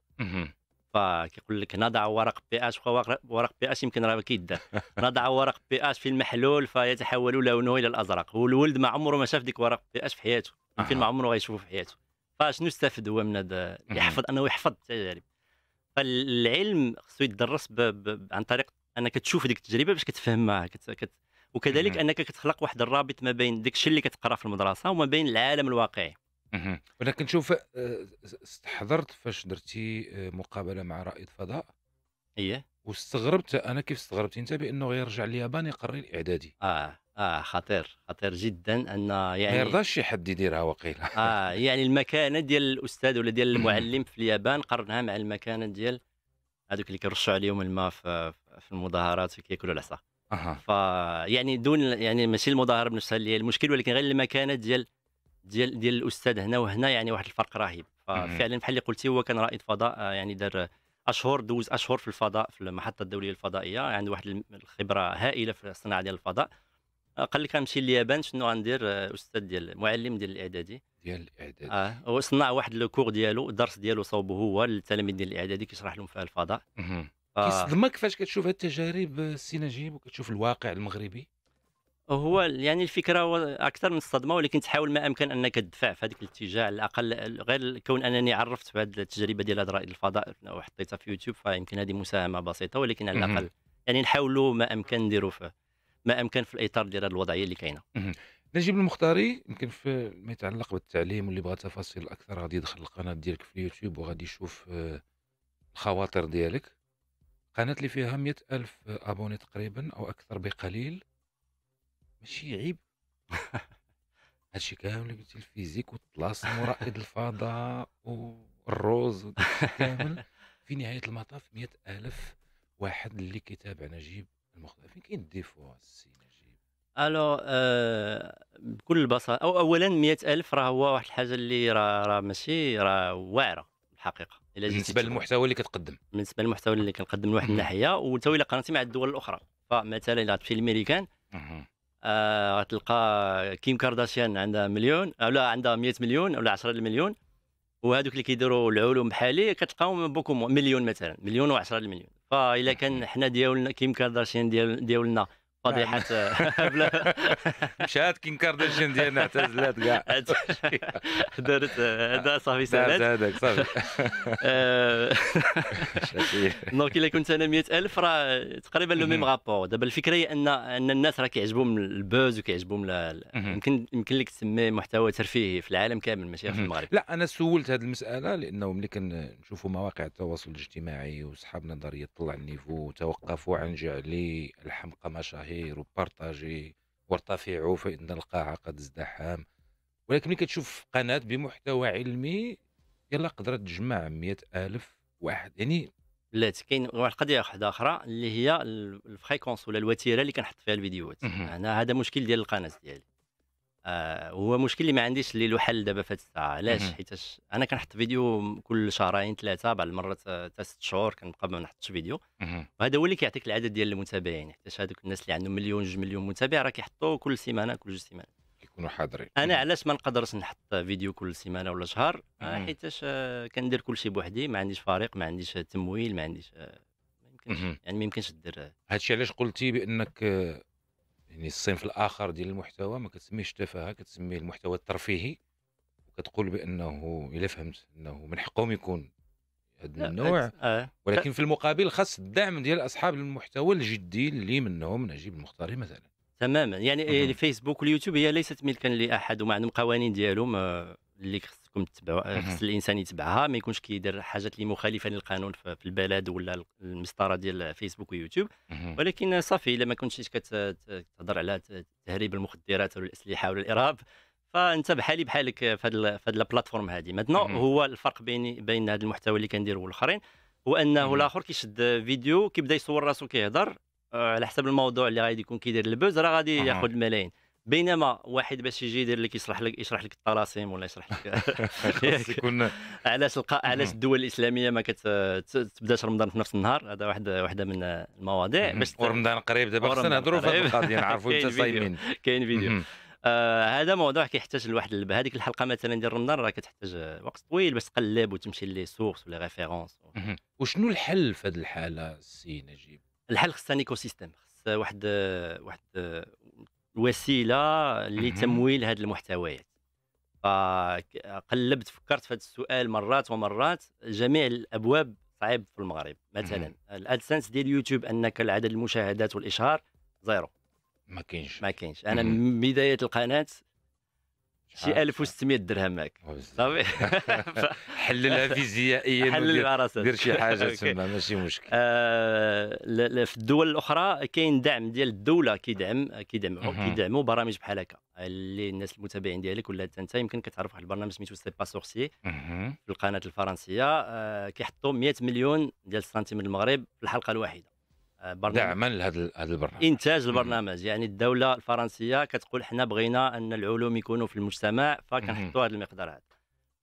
با كيقول لك نضع ورق بي اس ورق بي اس يمكن راه كيدار (laughs) نضع ورق بي اس في المحلول فيتحول لونه الى الازرق والولد ما عمره ما شاف ديك ورق بي اس في حياته يمكن ما عمره غيشوفه في حياته فشنو استفد هو من هذا يحفظ انه يحفظ التجارب فالعلم خصو يدرس ب... ب... عن طريق انك تشوف ديك التجربه باش كتفهمها كت... كت... وكذلك انك كتخلق واحد الرابط ما بين داك الشيء اللي كتقرا في المدرسه وما بين العالم الواقعي اهم. ولكن شوف آه، استحضرت فاش درتي آه، مقابله مع رائد فضاء ايه واستغربت انا كيف استغربت انت بانه غيرجع اليابان يقري الاعدادي اه اه خطير خطير جدا ان يعني ما يرضاش شي حد يديرها وقيله (laughs) اه يعني المكانه ديال الاستاذ ولا ديال المعلم في اليابان قرنها مع المكانه ديال هذوك اللي كيرشوا عليهم الماء في في المظاهرات وكياكلوا العصا اها ف يعني دون يعني ماشي المظاهره بنفسها اللي هي المشكل ولكن غير المكانه ديال ديال ديال الاستاذ هنا وهنا يعني واحد الفرق رهيب ففعلا بحال اللي قلتي هو كان رائد فضاء آه، يعني دار اشهر دوز اشهر في الفضاء في المحطه الدوليه الفضائيه عنده يعني واحد الخبره هائله في الصناعه ديال الفضاء آه، قال لك غنمشي لليابان شنو غندير آه، استاذ ديال معلم ديال الاعدادي ديال الاعدادي اه هو صنع واحد الكور ديالو الدرس ديالو صوبه هو للتلاميذ ديال الاعدادي كيشرح لهم فيها الفضاء ف... كيصدمك فاش كتشوف هاد التجارب السي نجيب وكتشوف الواقع المغربي هو يعني الفكره هو اكثر من الصدمه ولكن تحاول ما امكن انك تدفع في هذاك الاتجاه على الاقل غير كون انني عرفت بهذه التجربه ديال رائد الفضاء وحطيتها في يوتيوب فيمكن هذه مساهمه بسيطه ولكن على الاقل يعني نحاولوا ما امكن نديروا ما امكن في الاطار ديال الوضعيه اللي كاينه نجيب المختاري يمكن في ما يتعلق بالتعليم واللي بغى تفاصيل اكثر غادي يدخل القناه ديالك في اليوتيوب وغادي يشوف آه، الخواطر ديالك قناه اللي فيها 100 ألف ابوني تقريبا او اكثر بقليل ماشي عيب (laughs) هادشي كامل قلتي الفيزيك والطلاسم ورائد الفضاء والروز وداكشي كامل (laughs) في نهاية المطاف مئة ألف واحد اللي كيتابع نجيب المختار فين كاين الديفو السي نجيب الو آه بكل بساطة أو أولا مئة ألف راه هو واحد الحاجة اللي راه راه ماشي راه واعرة الحقيقة بالنسبة للمحتوى اللي كتقدم بالنسبة للمحتوى اللي كنقدم من واحد الناحية وتو إلا قارنتي مع الدول الأخرى فمثلا إلا في الأمريكان آه، غتلقى آه كيم كارداشيان عندها مليون ولا آه، عندها 100 مليون ولا 10 مليون وهذوك اللي كيديروا العلوم بحالي كتلقاهم بوكو مليون مثلا مليون و10 مليون فاذا نعم. كان حنا ديالنا كيم كارداشيان ديال ديالنا فضيحه مشات كين كارداشيان ديالنا اعتزلات كاع (laughs) دارت هذا صافي نعم، سالات هذاك صافي (laughs) (laughs) آه. دونك الا كنت انا 100000 راه تقريبا لو ميم رابور دابا الفكره هي ان ان الناس راه كيعجبهم البوز وكيعجبهم يمكن يمكن لك تسمي محتوى ترفيهي في العالم كامل ماشي في المغرب لا انا سولت هذه المساله لانه ملي كنشوفوا مواقع التواصل الاجتماعي وصحاب نظريه طلع النيفو توقفوا عن جعل الحمقى مشاهير شير وبارطاجي وارتفعوا فإن القاعة قد ازدحام ولكن ملي كتشوف قناة بمحتوى علمي يلا قدرت تجمع مئة ألف واحد يعني لا كاين واحد القضيه واحده اخرى اللي هي الفريكونس ولا الوتيره اللي كنحط فيها الفيديوهات انا هذا مشكل ديال القناه ديالي آه هو مشكل اللي ما عنديش اللي له حل دابا في هذه الساعه علاش حيت انا كنحط فيديو كل شهرين ثلاثه بعض المرات حتى ست شهور كنبقى ما نحطش فيديو وهذا هو اللي كيعطيك العدد ديال المتابعين حيت هذوك الناس اللي عندهم مليون جوج مليون متابع راه كيحطوا كل سيمانه كل جوج سيمانه كيكونوا حاضرين انا علاش ما نقدرش نحط فيديو كل سيمانه ولا شهر آه، حيت آه، كندير كل شيء بوحدي ما عنديش فريق ما عنديش تمويل ما عنديش آه، ما يمكنش يعني ما يمكنش دير هادشي علاش قلتي بانك يعني الصنف الاخر ديال المحتوى ما كتسميش تفاهه كتسميه المحتوى الترفيهي وكتقول بانه الا فهمت انه من حقهم يكون هذا النوع آه. ولكن في المقابل خاص الدعم ديال اصحاب المحتوى الجدي اللي منهم نجيب المختاري مثلا تماما يعني الفيسبوك واليوتيوب هي ليست ملكا لاحد وما عندهم قوانين ديالهم آه، اللي خص خصكم تتبعوا آه، خص الانسان يتبعها ما يكونش كيدير حاجات اللي مخالفه للقانون في البلد ولا المسطره ديال فيسبوك ويوتيوب ولكن صافي الا ما كنتش كتهضر على تهريب المخدرات ولا الاسلحه ولا الارهاب فانت بحالي بحالك في هذه في البلاتفورم هذه مثلا هو الفرق بين بين هذا المحتوى اللي كندير والاخرين هو انه الاخر كيشد فيديو كيبدا يصور راسو كيهضر آه، على حسب الموضوع اللي غادي يكون كيدير البوز راه غادي ياخذ الملايين بينما واحد باش يجي يدير لك يشرح لك يشرح لك الطلاسم ولا يشرح لك (laughs) يكون علاش القا... علاش الدول الاسلاميه ما كتبداش رمضان في نفس النهار هذا واحد واحده من المواضيع باش رمضان قريب دابا خصنا نهضروا في هذه القضيه نعرفوا (laughs) انت صايمين كاين فيديو آه هذا موضوع كيحتاج لواحد هذيك الحلقه مثلا ديال رمضان راه كتحتاج وقت طويل باش تقلب وتمشي لي سورس ولي ريفيرونس وشنو الحل في هذه الحاله السي نجيب الحل خصها ايكو سيستم خص واحد واحد وسيله لتمويل هذه المحتويات فقلبت فكرت في هذا السؤال مرات ومرات جميع الابواب صعيب في المغرب مثلا الادسنس ديال يوتيوب انك العدد المشاهدات والاشهار زيرو ما كاينش ما كاينش انا من بدايه القناه شي 1600 درهم معك صافي (laughs) حللها فيزيائيا حلل مع راسك دير شي حاجه (laughs) تما ماشي مشكل آه في الدول الاخرى كاين دعم ديال الدوله كيدعم كيدعموا كيدعموا برامج بحال هكا اللي الناس المتابعين ديالك ولا انت يمكن كتعرف واحد البرنامج سميتو سي با سورسي في القناه الفرنسيه آه كيحطوا 100 مليون ديال السنتيم المغرب في الحلقه الواحده برنامج دعما لهذا هذا البرنامج انتاج البرنامج يعني الدوله الفرنسيه كتقول حنا بغينا ان العلوم يكونوا في المجتمع فكنحطوا هذا المقدار هذا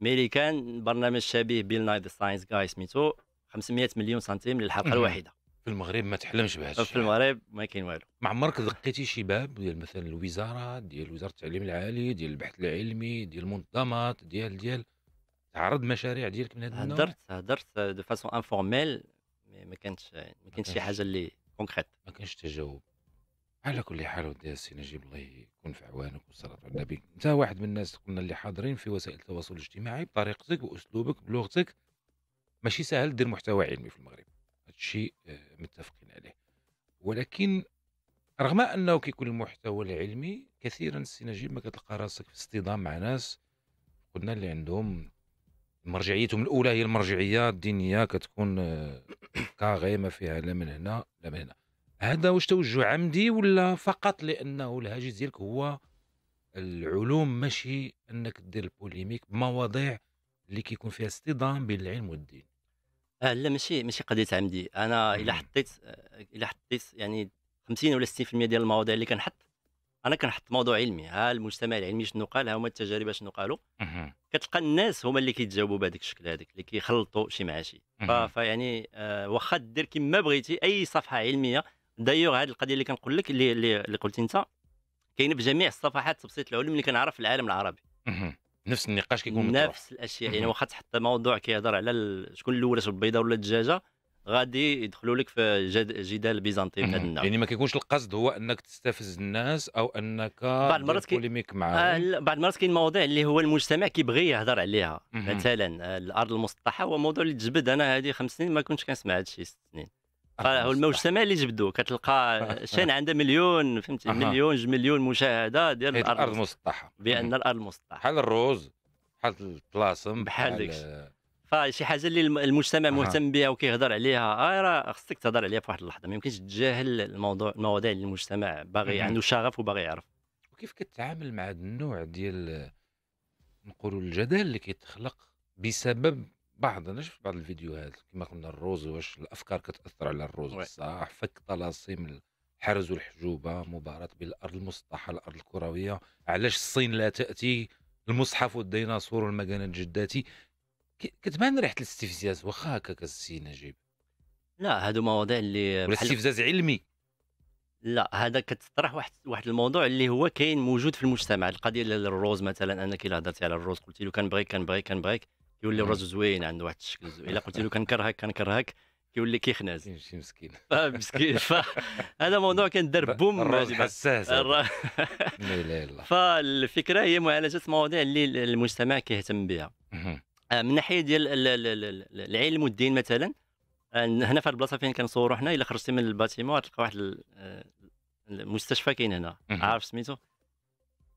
ملي كان برنامج شبيه بيل نايد ساينس جاي سميتو 500 مليون سنتيم للحلقه الواحده في المغرب ما تحلمش بهذا في المغرب ما كاين والو ما عمرك دقيتي شي باب ديال مثلا الوزاره ديال وزاره التعليم العالي ديال البحث العلمي ديال المنظمات ديال ديال تعرض مشاريع ديالك من هذا النوع هدرت هدرت دو فاسون انفورميل ما كانتش ما كانتش شي حاجه اللي كونكريت ما كانش تجاوب على كل حال ودي السي نجيب الله يكون في عوانك والصلاة على النبي انت واحد من الناس كنا اللي حاضرين في وسائل التواصل الاجتماعي بطريقتك باسلوبك بلغتك ماشي سهل دير محتوى علمي في المغرب هذا الشيء آه، متفقين عليه ولكن رغم انه كيكون المحتوى العلمي كثيرا السي نجيب ما كتلقى راسك في اصطدام مع ناس قلنا اللي عندهم مرجعيتهم الاولى هي المرجعيه الدينيه كتكون آه، كاغي ما فيها لا من هنا لا من هنا هذا واش توجه عمدي ولا فقط لانه الهاجس ديالك هو العلوم ماشي انك دير البوليميك بمواضيع اللي كيكون فيها اصطدام بين العلم والدين اه لا ماشي ماشي قضيه عمدي انا الا حطيت آه، الا حطيت يعني 50 ولا 60% ديال المواضيع اللي كنحط انا كنحط موضوع علمي ها المجتمع العلمي شنو قال ها هما التجارب شنو قالوا كتلقى الناس هما اللي كيتجاوبوا بهذاك الشكل هذاك اللي كيخلطوا شي مع شي فيعني آه واخا دير كما بغيتي اي صفحه علميه دايوغ هذه القضيه اللي كنقول لك اللي اللي قلت انت كاينه في جميع الصفحات تبسيط العلوم اللي كنعرف في العالم العربي نفس النقاش كيكون نفس الاشياء يعني واخا تحط موضوع كيهضر على شكون الاول البيضه ولا الدجاجه غادي يدخلوا لك في جدال بيزنطي بهذا النوع يعني ما كيكونش القصد هو انك تستفز الناس او انك بعض المرات كي... بوليميك آه بعض المرات كاين مواضيع اللي هو المجتمع كيبغي يهضر عليها مثلا آه، الارض المسطحه هو موضوع اللي تجبد انا هذه خمس سنين ما كنتش كنسمع هذا الشيء ست سنين فهو المجتمع اللي جبدو كتلقى (laughs) شان عنده مليون فهمتي مليون جوج مليون مشاهده ديال الارض المسطحه بان الارض المسطحه بحال الروز بحال الطلاسم بحال داكشي فشي حاجه اللي المجتمع مهتم بها وكيهضر عليها آه راه خصك تهضر عليها في واحد اللحظه ما يمكنش تجاهل الموضوع المواضيع اللي المجتمع باغي عنده يعني شغف وباغي يعرف وكيف كتعامل مع هذا النوع ديال نقولوا الجدل اللي كيتخلق بسبب بعض انا شفت بعض الفيديوهات كما قلنا الروز واش الافكار كتاثر على الروز بصح فك طلاسم الحرز والحجوبه مباراه بالارض المسطحه الارض الكرويه علاش الصين لا تاتي المصحف والديناصور والمكانة الجداتي كتبان ريحه الاستفزاز واخا هكاك السي نجيب لا هادو مواضيع اللي الاستفزاز علمي لا هذا كتطرح واحد واحد الموضوع اللي هو كاين موجود في المجتمع القضيه ديال الروز مثلا انا كي هضرتي على الروز قلت له كنبغيك كنبغيك كنبغيك كيولي الروز زوين عنده واحد الشكل زوين الا قلت له كنكرهك كنكرهك كيولي كيخناز شي مسكين (laughs) آه، مسكين فهذا (laughs) موضوع كندار بوم الروز حساس لا اله الا الله (laughs) فالفكره هي معالجه مواضيع اللي المجتمع كيهتم بها آه، من ناحيه ديال العلم والدين مثلا آه، هنا في البلاصه فين كنصوروا حنا الا خرجتي من الباتيمون غتلقى واحد آه، المستشفى كاين هنا عارف سميتو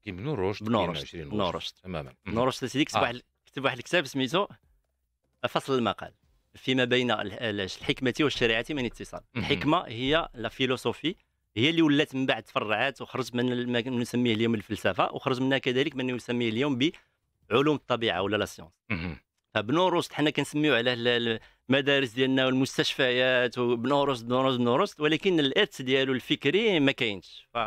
كاين بنور رشد بنور رشد رشد تماما بنور رشد سيدي كتب واحد كتب واحد الكتاب سميتو فصل المقال فيما بين الحكمه والشريعه من اتصال الحكمه هي لا فيلوسوفي هي اللي ولات من بعد تفرعات وخرج من ما نسميه اليوم الفلسفه وخرج منها كذلك ما من نسميه اليوم ب علوم الطبيعه ولا لا سيونس فبنورست حنا كنسميو عليه المدارس ديالنا والمستشفيات وبنورست بنورست بنورست ولكن الارث ديالو الفكري ما كاينش ف...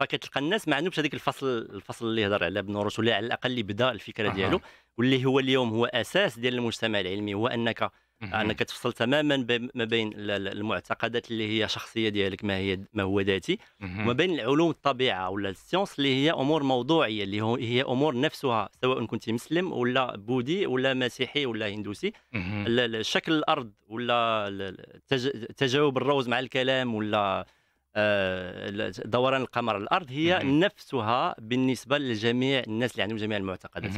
فكتلقى الناس ما عندهمش هذيك الفصل الفصل اللي هضر على بنورس ولا على الاقل اللي بدا الفكره ديالو واللي هو اليوم هو اساس ديال المجتمع العلمي هو انك انك تفصل تماما ما بين المعتقدات اللي هي شخصيه ديالك ما هي ما هو ذاتي وما بين العلوم الطبيعه ولا السيونس اللي هي امور موضوعيه اللي هي امور نفسها سواء كنت مسلم ولا بوذي ولا مسيحي ولا هندوسي شكل الارض ولا تجاوب الروز مع الكلام ولا آه، دوران القمر الارض هي نفسها بالنسبه لجميع الناس اللي عندهم جميع المعتقدات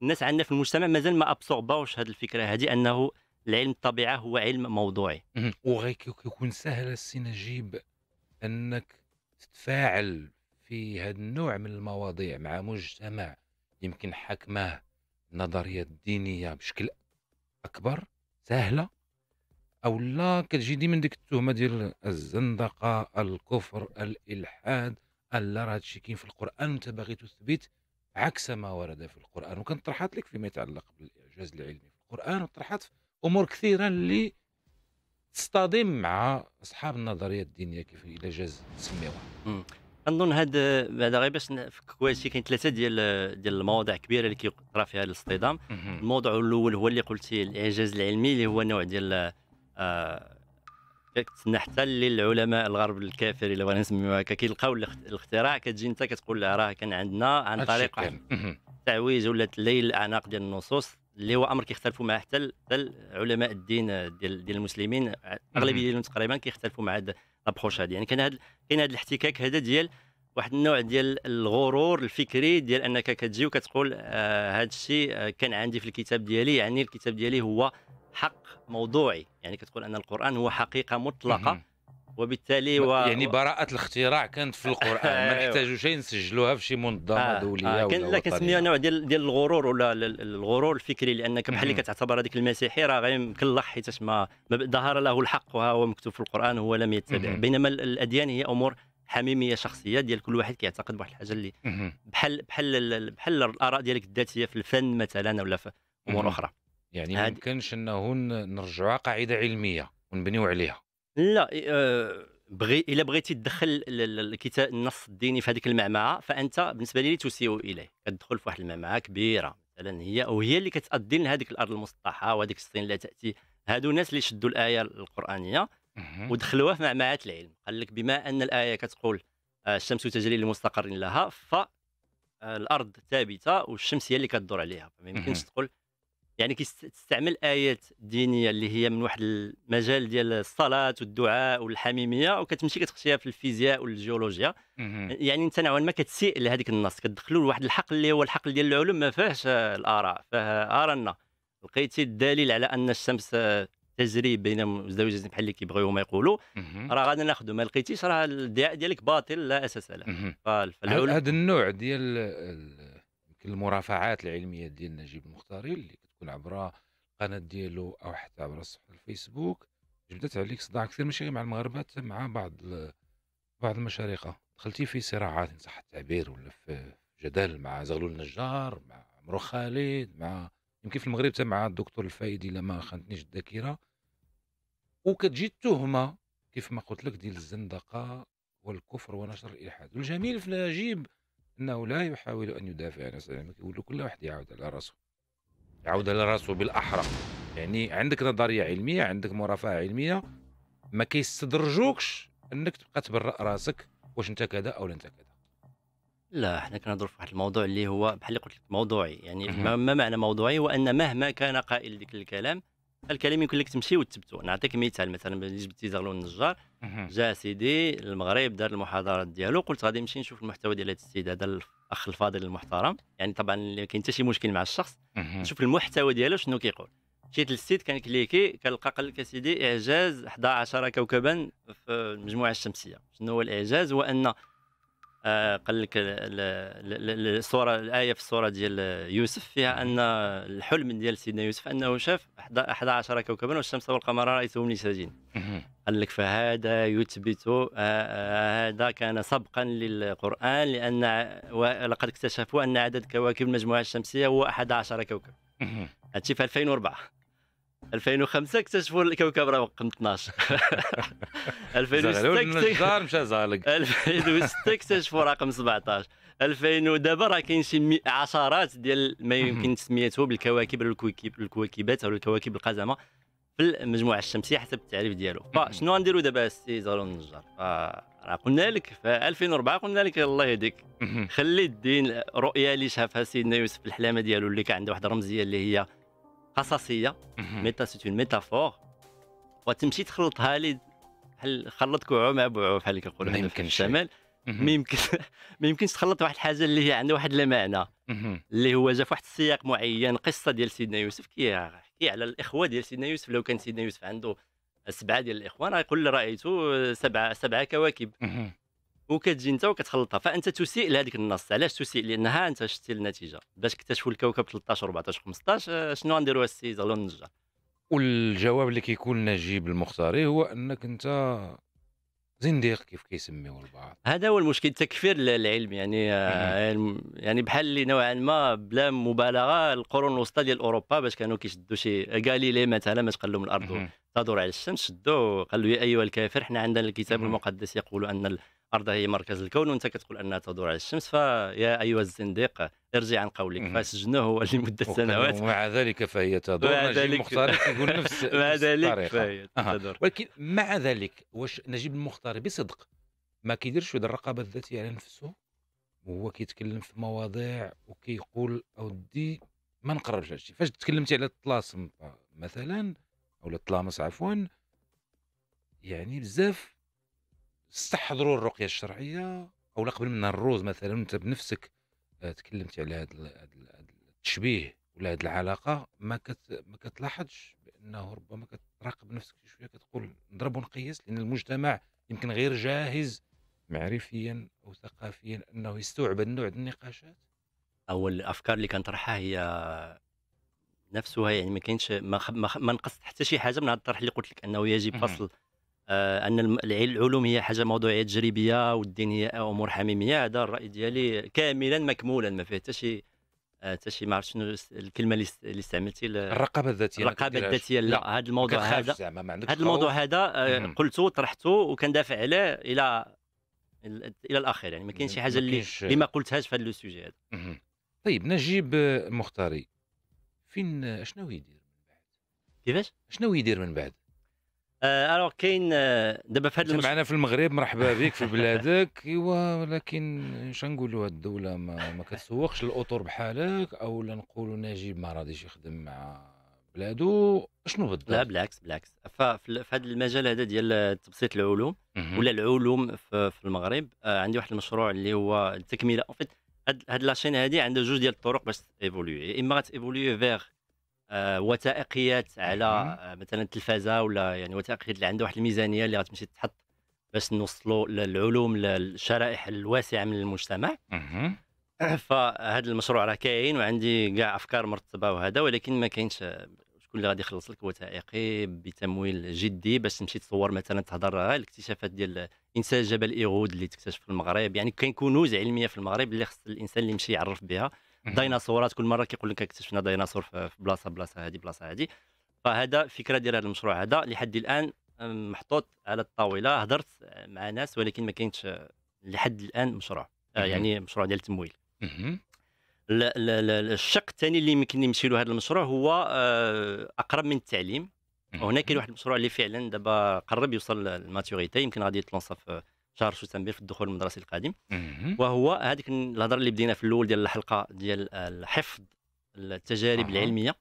فالناس عندنا في المجتمع مازال ما ابسورباوش هذه الفكره هذه انه العلم الطبيعه هو علم موضوعي وغيكون سهل السي نجيب انك تتفاعل في هذا النوع من المواضيع مع مجتمع يمكن حكمه النظريات الدينيه بشكل اكبر سهله او لا كتجي ديما ديك التهمه ديال الزندقه الكفر الالحاد الا راه هادشي كاين في القران وانت باغي تثبت عكس ما ورد في القران وكان طرحات لك فيما يتعلق بالاعجاز العلمي في القران وطرحات في امور كثيره اللي تصطدم مع اصحاب النظريات الدينيه كيف الى جاز تسميوها نظن هاد بعد غير باش كويسي كاين ثلاثه ديال ديال المواضيع كبيره اللي كيطرا فيها الاصطدام الموضوع الاول هو اللي قلتي الاعجاز العلمي اللي هو نوع ديال كتسنى آه، حتى للعلماء الغرب الكافر الا بغينا نسميوها هكا كيلقاو الاختراع كتجي انت كتقول راه كان عندنا عن طريق تعويج ولا تليل الاعناق ديال النصوص اللي هو امر كيختلفوا معاه حتى حتى علماء الدين ديال ديال المسلمين اغلبيه ديالهم تقريبا كيختلفوا مع هذا لابروش هذه يعني كان هذا كاين هذا الاحتكاك هذا ديال واحد النوع ديال الغرور الفكري ديال انك كتجي وكتقول آه الشيء آه، كان عندي في الكتاب ديالي يعني الكتاب ديالي هو حق موضوعي يعني كتقول ان القران هو حقيقه مطلقه وبالتالي و... يعني براءة الاختراع كانت في القرآن ما نحتاجوا (laughs) أيوه. شيء نسجلوها في شي منظمة آه. آه، دولية آه. كان ولا كنسميها نوع ديال ديال الغرور ولا الغرور الفكري لأنك بحال اللي كتعتبر هذيك المسيحي راه غير مكلح حيت ما ظهر له الحق وها هو مكتوب في القرآن وهو لم يتبع بينما الأديان هي أمور حميميه شخصيه ديال كل واحد كيعتقد بواحد الحاجه اللي بحال بحال بحال الاراء ديالك الذاتيه في الفن مثلا ولا في امور اخرى يعني ما يمكنش انه نرجعوها قاعده علميه ونبنيو عليها لا آه، بغي الا بغيتي تدخل الكتاب النص الديني في هذيك المعمعه فانت بالنسبه لي تسيء اليه كتدخل في واحد المعمعه كبيره مثلا هي وهي اللي كتادي لهذيك الارض المسطحه وهذيك الصين لا تاتي هادو الناس اللي شدوا الايه القرانيه ودخلوها في معمعات العلم قال لك بما ان الايه كتقول آه، الشمس تجري لمستقر لها ف آه، الارض ثابته والشمس هي اللي كدور عليها فما يمكنش تقول يعني كتستعمل ايات دينيه اللي هي من واحد المجال ديال الصلاه والدعاء والحميميه وكتمشي كتخشيها في الفيزياء والجيولوجيا يعني انت نوعا ما كتسيء لهذيك النص كتدخلوا لواحد الحقل اللي هو الحقل ديال العلوم ما فيهش الاراء فارنا ارنا لقيتي الدليل على ان الشمس تجري بين مزدوجتين بحال اللي كيبغيو هما يقولوا راه غادي ناخذ ما لقيتيش راه الادعاء ديالك باطل لا اساس له فالعلوم هذا النوع ديال المرافعات العلميه ديال نجيب المختاري اللي تكون عبر القناه ديالو او حتى عبر صفحه الفيسبوك جبدت عليك صداع كثير ماشي مع المغاربه مع بعض بعض المشارقه دخلتي في صراعات ان صح التعبير ولا في جدل مع زغلول النجار مع عمرو خالد مع يمكن في المغرب مع الدكتور الفايدي لما خانتنيش الذاكره وكتجي التهمه كيف ما قلت لك ديال الزندقه والكفر ونشر الالحاد والجميل في نجيب انه لا يحاول ان يدافع عن نفسه كل واحد يعاود على راسه على راسو بالاحرى يعني عندك نظريه علميه عندك مرافعه علميه ما كيستدرجوكش انك تبقى تبرأ راسك واش انت كذا او انت كذا لا حنا كنهضروا في واحد الموضوع اللي هو بحال اللي قلت لك موضوعي يعني ما معنى موضوعي هو ان مهما كان قائل ديك الكلام الكلام يمكن لك تمشي وتثبتوا نعطيك مثال مثلا ملي جبتي زغلول النجار جا سيدي المغرب دار المحاضرات ديالو قلت غادي نمشي نشوف المحتوى ديال هذا السيد هذا الاخ الفاضل المحترم يعني طبعا كاين حتى شي مشكل مع الشخص نشوف المحتوى ديالو شنو كيقول مشيت للسيد كان كليكي كنلقى قال لك سيدي اعجاز 11 كوكبا في المجموعه الشمسيه شنو هو الاعجاز هو ان قال لك الصوره الايه في الصوره ديال يوسف فيها نعم. ان الحلم ديال سيدنا يوسف انه شاف 11 كوكبا والشمس والقمر رايتهم لي ساجين قال لك فهذا يثبت آه، آه، هذا كان سبقا للقران لان لقد اكتشفوا ان عدد كواكب المجموعه الشمسيه هو 11 كوكب هادشي في 2004 2005 اكتشفوا الكوكب رقم 12 2006 النجار مشى زالق 2006 اكتشفوا رقم 17 2000 ودابا راه كاين شي عشرات ديال ما يمكن تسميته بالكواكب الكواكبات او الكواكب القزمه في المجموعه الشمسيه حسب التعريف ديالو فشنو غنديروا دابا السي زهرون النجار راه قلنا لك في 2004 قلنا لك الله يهديك خلي الدين رؤيه اللي شافها سيدنا يوسف في الحلامه ديالو اللي كان عنده واحد الرمزيه اللي هي قصصيه ميتا سيت اون ميتافور وتمشي تخلطها لي بحال خلط كوعو مع بوعو بحال اللي كنقولوا في الشمال ما يمكن (laughs) ما يمكنش تخلط واحد الحاجه اللي هي عندها واحد المعنى اللي هو جا في واحد السياق معين قصه ديال سيدنا يوسف كيحكي على الاخوه ديال سيدنا يوسف لو كان سيدنا يوسف عنده سبعه ديال الاخوان غيقول رايت سبعه سبعه كواكب وكتجي انت وكتخلطها فانت تسيء لهذيك النص علاش تسيء لانها انت شتي النتيجه باش اكتشفوا الكوكب 13 14 15 شنو غنديروا السي زغلو نرجع والجواب اللي كيكون نجيب المختاري هو انك انت زنديق كيف كيسميوه البعض هذا هو المشكل التكفير العلم يعني آه، يعني بحال اللي نوعا ما بلا مبالغه القرون الوسطى ديال اوروبا باش كانوا كيشدوا شي غاليلي مثلا باش تقلوا من الارض تدور على الشمس شدوا قالوا يا ايها الكافر حنا عندنا الكتاب المقدس يقول ان الارض هي مركز الكون وانت كتقول انها تدور على الشمس فيا ايها الزنديق ارجع عن قولك فسجنه هو (laughs) لمده سنوات ومع ذلك فهي تدور مع ذلك المختار يقول نفس (laughs) مع ذلك فهي تدور ولكن مع ذلك واش نجيب المختار بصدق ما كيديرش واحد الرقابه الذاتيه على نفسه وهو كيتكلم في مواضيع وكيقول اودي ما نقربش هادشي فاش تكلمتي على الطلاسم مثلا او الطلامس عفوا يعني بزاف استحضروا الرقيه الشرعيه او لا قبل منها الروز مثلا انت بنفسك آه، تكلمتي على هذا التشبيه ولا هذه العلاقه ما كت ما كتلاحظش بانه ربما كتراقب نفسك شويه كتقول نضرب ونقيس لان المجتمع يمكن غير جاهز معرفيا او ثقافيا انه يستوعب النوع من النقاشات او الافكار اللي كنطرحها هي نفسها يعني ما كاينش ما, ما نقصت حتى شي حاجه من هذا الطرح اللي قلت لك انه يجب فصل آه، ان العلوم هي حاجه موضوعيه تجريبيه والدين هي امور حميميه هذا الراي ديالي كاملا مكمولا ما فيه حتى شي آه، حتى شي ما عرفت شنو الكلمه اللي استعملتي الرقابه الذاتيه الرقابه الذاتيه لا هذا الموضوع هذا هذا الموضوع هذا آه، قلته طرحته وكندافع عليه الى الى الاخير يعني ما كاينش شي حاجه اللي اللي ما قلتهاش في هذا لو سوجي هذا طيب نجيب مختاري فين شنو يدير من بعد كيفاش شنو يدير من بعد الوغ آه، كاين آه، دابا في هذا المش... معنا في المغرب مرحبا بك في بلادك (laughs) ايوا ولكن نقولوا هاد الدوله ما, ما كتسوقش الاطر بحالك او نقولوا نجيب ما راضيش يخدم مع بلادو شنو بالضبط؟ لا بالعكس بالعكس ففي هذا المجال هذا ديال تبسيط العلوم ولا العلوم في المغرب آه، عندي واحد المشروع اللي هو التكمله اون فيت هاد لاشين هادي عندها جوج ديال الطرق باش ايفولوي اما غاتيفولوي فيغ آه، وثائقيات على آه، مثلا التلفازه ولا يعني وثائقيات اللي عنده واحد الميزانيه اللي غتمشي تحط باش نوصلوا للعلوم للشرائح الواسعه من المجتمع (clears throat) فهذا المشروع راه كاين وعندي كاع افكار مرتبه وهذا ولكن ما كاينش شكون اللي غادي يخلص لك وثائقي بتمويل جدي باش تمشي تصور مثلا تهضر على الاكتشافات ديال انسان جبل ايغود اللي تكتشف في المغرب يعني كاين كنوز علميه في المغرب اللي خص الانسان اللي يمشي يعرف بها ديناصورات كل مره كيقول لك اكتشفنا ديناصور في بلاصه بلاصه هذه بلاصه هذه فهذا الفكره ديال هذا المشروع هذا لحد الان محطوط على الطاوله هضرت مع ناس ولكن ما كاينش لحد الان مشروع آه، يعني مشروع ديال التمويل الشق الثاني اللي يمكن يمشي له هذا المشروع هو آه، اقرب من التعليم وهنا كاين واحد المشروع اللي فعلا دابا قرب يوصل للماتوريتي يمكن غادي يتلونصا في شهر سبتمبر في الدخول المدرسي القادم وهو هذيك الهضره اللي بدينا في الاول ديال الحلقه ديال الحفظ التجارب العلميه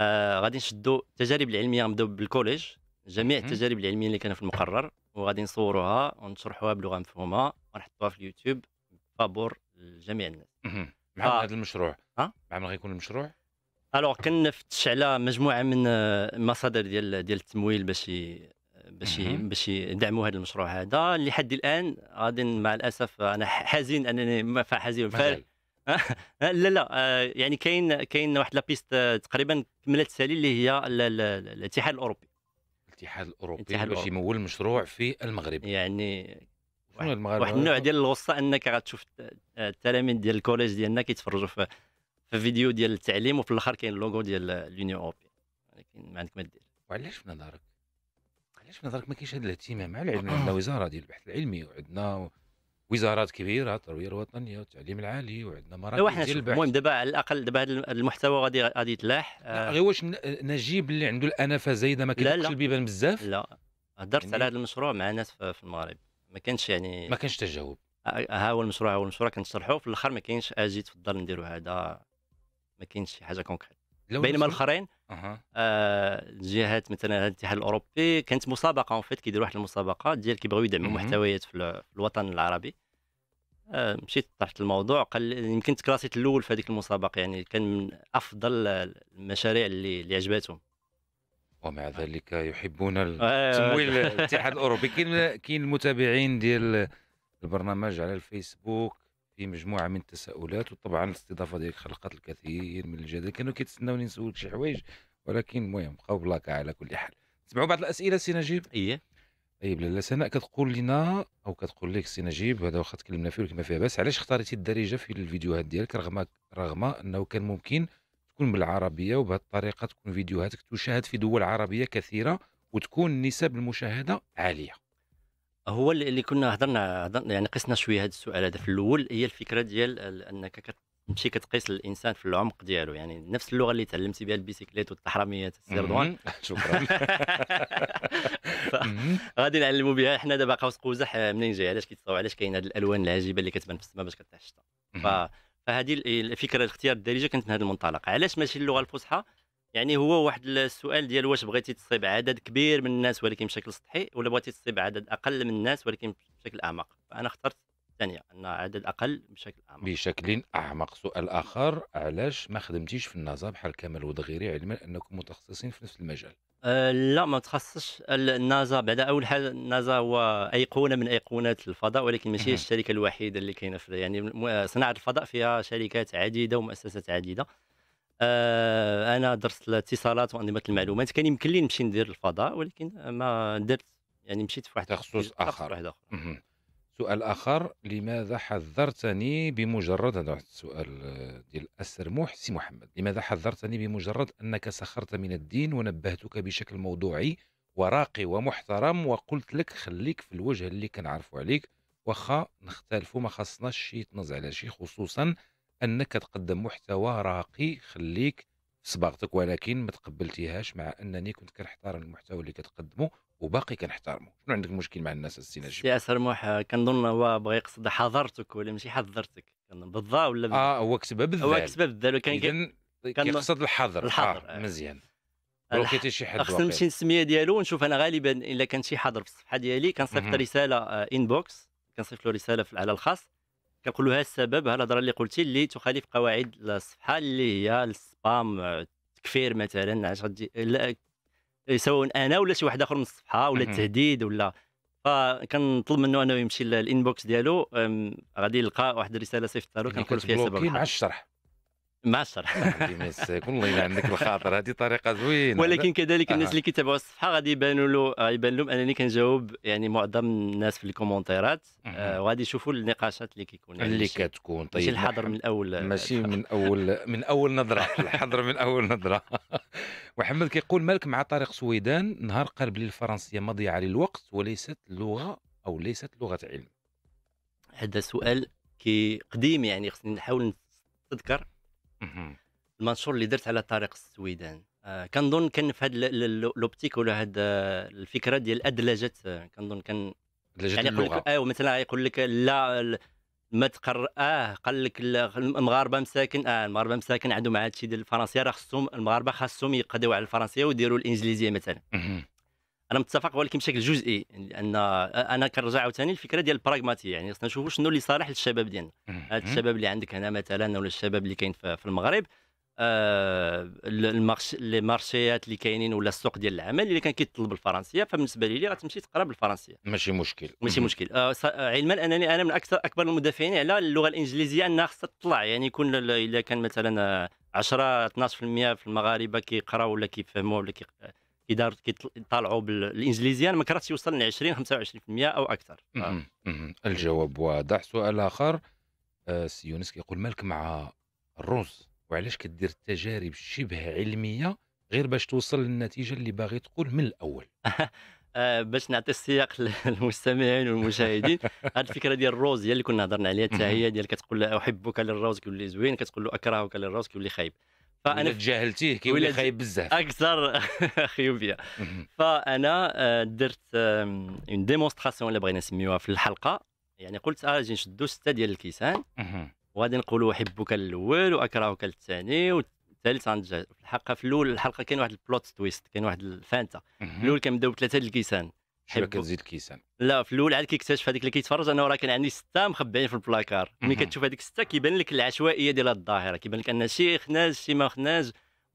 آه غادي نشدوا التجارب العلميه نبداو بالكوليج جميع التجارب العلميه اللي كانوا في المقرر وغادي نصوروها ونشرحوها بلغه مفهومه ونحطوها في اليوتيوب فابور لجميع الناس مع آه. هذا المشروع ها مع من غيكون المشروع الوغ كنفتش على مجموعه من المصادر آه، ديال ديال التمويل باش باش باش يدعموا هذا المشروع هذا لحد الان غادي مع الاسف انا حزين انني ما حزين (laughs) آه، لا لا آه، يعني كاين كاين واحد لابيست آه، تقريبا كملت سالي اللي هي الاتحاد الاوروبي الاتحاد الاوروبي باش يمول المشروع في المغرب يعني واحد, واحد النوع ديال الغصه انك غتشوف التلاميذ ديال الكوليج ديالنا كيتفرجوا في في فيديو ديال التعليم وفي الاخر كاين اللوغو ديال اليونيون اوروبيه ولكن يعني ما عندك ما دير وعلاش في نظرك علاش في نظرك ما كاينش هذا الاهتمام مع العلم (clears throat) عندنا وزاره ديال البحث العلمي وعندنا وزارات كبيره التربيه الوطنيه والتعليم العالي وعندنا مراكز ديال البحث المهم دابا على الاقل دابا هذا المحتوى غادي غادي يتلاح آه. غير واش نجيب اللي عنده الانفه زايده ما كيدخلش البيبان بزاف لا هضرت يعني... على هذا المشروع مع ناس في المغرب ما كانش يعني ما كانش تجاوب آه، آه، ها هو المشروع ها هو المشروع كنشرحوا في الاخر ما كاينش اجي تفضل نديروا هذا ما كاينش شي حاجه كونكريت بينما الاخرين أه. آه جهات مثلا الاتحاد الاوروبي كانت مسابقه اون فيت كيديروا واحد المسابقه ديال كيبغيو يدعموا محتويات في الوطن العربي آه مشيت طرحت الموضوع قال يمكن تكراسيت الاول في هذيك المسابقه يعني كان من افضل المشاريع اللي, اللي عجباتهم ومع ذلك يحبون التمويل آه، آه، آه. الاتحاد الاوروبي كاين كاين المتابعين ديال البرنامج على الفيسبوك في مجموعه من التساؤلات وطبعا الاستضافه ديالك خلقت الكثير من الجدل كانوا كيتسناوني نسولك شي حوايج ولكن المهم بقاو بلاكا على كل حال تسمعوا بعض الاسئله سي نجيب ايه طيب لاله سناء كتقول لنا او كتقول لك سي نجيب هذا واخا تكلمنا فيه ولكن ما فيها باس علاش اختاريتي الدارجه في الفيديوهات ديالك رغم رغم انه كان ممكن تكون بالعربيه وبهذه الطريقه تكون فيديوهاتك تشاهد في دول عربيه كثيره وتكون نسب المشاهده عاليه هو اللي كنا هضرنا يعني قسنا شويه هذا السؤال هذا في الاول هي الفكره ديال انك كتمشي كتقيس الانسان في العمق ديالو يعني نفس اللغه اللي تعلمتي بها البيسيكليت والتحرميات السيردوان (laughs) شكرا (laughs) غادي نعلموا بها حنا دابا قوس قزح منين جاي علاش كيتصاوب علاش كاين هذه الالوان العجيبه اللي كتبان في السماء باش كتطيح فهذه الفكره الاختيار الدارجه كانت من هذا المنطلق علاش ماشي اللغه الفصحى يعني هو واحد السؤال ديال واش بغيتي تصيب عدد كبير من الناس ولكن بشكل سطحي ولا بغيتي تصيب عدد اقل من الناس ولكن بشكل اعمق فانا اخترت الثانيه ان عدد اقل بشكل اعمق بشكل اعمق سؤال اخر علاش ما خدمتيش في النازا بحال كمال ودغيري علما انكم متخصصين في نفس المجال أه لا ما تخصصش النازا بعد اول حاجه النازا هو ايقونه من ايقونات الفضاء ولكن ماشي الشركه الوحيده اللي كاينه في يعني صناعه الفضاء فيها شركات عديده ومؤسسات عديده آه، انا درست الاتصالات وانظمه المعلومات كان يمكن لي نمشي ندير الفضاء ولكن ما درت يعني مشيت في واحد تخصص اخر واحد اخر سؤال اخر لماذا حذرتني بمجرد هذا واحد السؤال آه، ديال اسر محسن محمد لماذا حذرتني بمجرد انك سخرت من الدين ونبهتك بشكل موضوعي وراقي ومحترم وقلت لك خليك في الوجه اللي كنعرفوا عليك واخا نختلفوا ما خصناش شي تنزع على شي خصوصا انك تقدم محتوى راقي خليك في صباغتك ولكن ما تقبلتيهاش مع انني كنت كنحترم المحتوى اللي كتقدمه وباقي كنحترمه شنو عندك مشكل مع الناس السي نجيب سي سرموح كنظن هو بغى يقصد حضرتك ولا ماشي حضرتك بالضاء ولا اه هو كتبها بالذال هو كتبها بالذال وكان كيقصد الحظر آه، الحظر آه. مزيان بلوكيتي شي حد خصنا نمشي السميه ديالو ونشوف انا غالبا الا كان شي حاضر في الصفحه ديالي كنصيفط رساله انبوكس آه، كنصيفط له رساله على الخاص كنقول لها السبب الهضره اللي قلتي اللي تخالف قواعد الصفحه اللي هي السبام التكفير آه، مثلا علاش غادي سواء انا ولا شي واحد اخر من الصفحه ولا التهديد ولا فكنطلب منه انه يمشي للانبوكس ديالو غادي يلقى واحد الرساله صيفطها له كنقول فيها سبب مع الشرح معصر (laughs) مساك والله يلعن عندك الخاطر هذه طريقه زوينه ولكن كذلك الناس اللي كيتابعوا الصفحه غادي يبانوا له آه، يبان لهم انني كنجاوب يعني معظم الناس في الكومنتيرات آه، وغادي يشوفوا النقاشات اللي كيكون يعني اللي كتكون طيب ماشي الحظر من اول ماشي من اول (laughs) من اول نظره الحظر من اول نظره (laughs) محمد كيقول مالك مع طارق سويدان نهار قرب للفرنسيه مضيعه للوقت وليست لغه او ليست لغه علم هذا سؤال كي قديم يعني خصني نحاول نتذكر المنشور اللي درت على طريق السويدان آه كنظن كان في هذا لوبتيك ولا هاد آه، الفكره ديال ادلجت آه، كنظن كان يعني يقول لك اه مثلا يقول لك لا ما تقر اه قال لك المغاربه مساكن اه المغاربه مساكن عندهم هذا الشيء ديال الفرنسيه راه خصهم المغاربه خاصهم يقضيو على الفرنسيه ويديروا الانجليزيه مثلا انا متفق ولكن بشكل جزئي لان انا كنرجع عاوتاني الفكره ديال البراغماتي يعني خصنا نشوفوا شنو اللي صالح للشباب ديالنا هذا الشباب اللي عندك هنا مثلا ولا الشباب اللي كاين في المغرب آه المارشيات اللي كاينين ولا السوق ديال العمل اللي كان كيطلب الفرنسيه فبالنسبه لي غتمشي تقرا بالفرنسيه ماشي مشكل ماشي مشكل آه،, آه علما انني انا من اكثر اكبر المدافعين على اللغه الانجليزيه انها خصها تطلع يعني يكون الا كان مثلا 10 12% في المغاربه كيقراو ولا كيفهموا ولا كي اذا كيطالعوا بالانجليزيه ما كرهتش يوصل ل 20 25% او اكثر الجواب واضح سؤال اخر آه، سي يونس كيقول مالك مع الرز وعلاش كدير تجارب شبه علميه غير باش توصل للنتيجه اللي باغي تقول من الاول (laughs) آه، باش نعطي السياق للمستمعين والمشاهدين (laughs) هذه الفكره ديال الروز هي اللي كنا هضرنا عليها حتى هي ديال كتقول له احبك للروز كيولي زوين كتقول له اكرهك للروز كيولي خايب فانا تجاهلتيه كيولي خايب بزاف اكثر (laughs) خيوبيه فانا آه، درت اون ديمونستراسيون اللي بغينا نسميوها في الحلقه يعني قلت اجي آه، نشدو سته ديال الكيسان وغادي نقولوا احبك الاول واكرهك الثاني والثالث عند في الحلقه في الاول الحلقه كاين واحد البلوت تويست كاين واحد الفانتا في الاول كنبداو بثلاثه ديال الكيسان حب كتزيد كيسان لا في الاول عاد كيكتشف هذيك اللي كيتفرج انه راه كان عندي سته مخبعين في البلاكار ملي كتشوف هذيك سته كيبان لك العشوائيه ديال الظاهره كيبان لك ان شي خناج شي ما خناج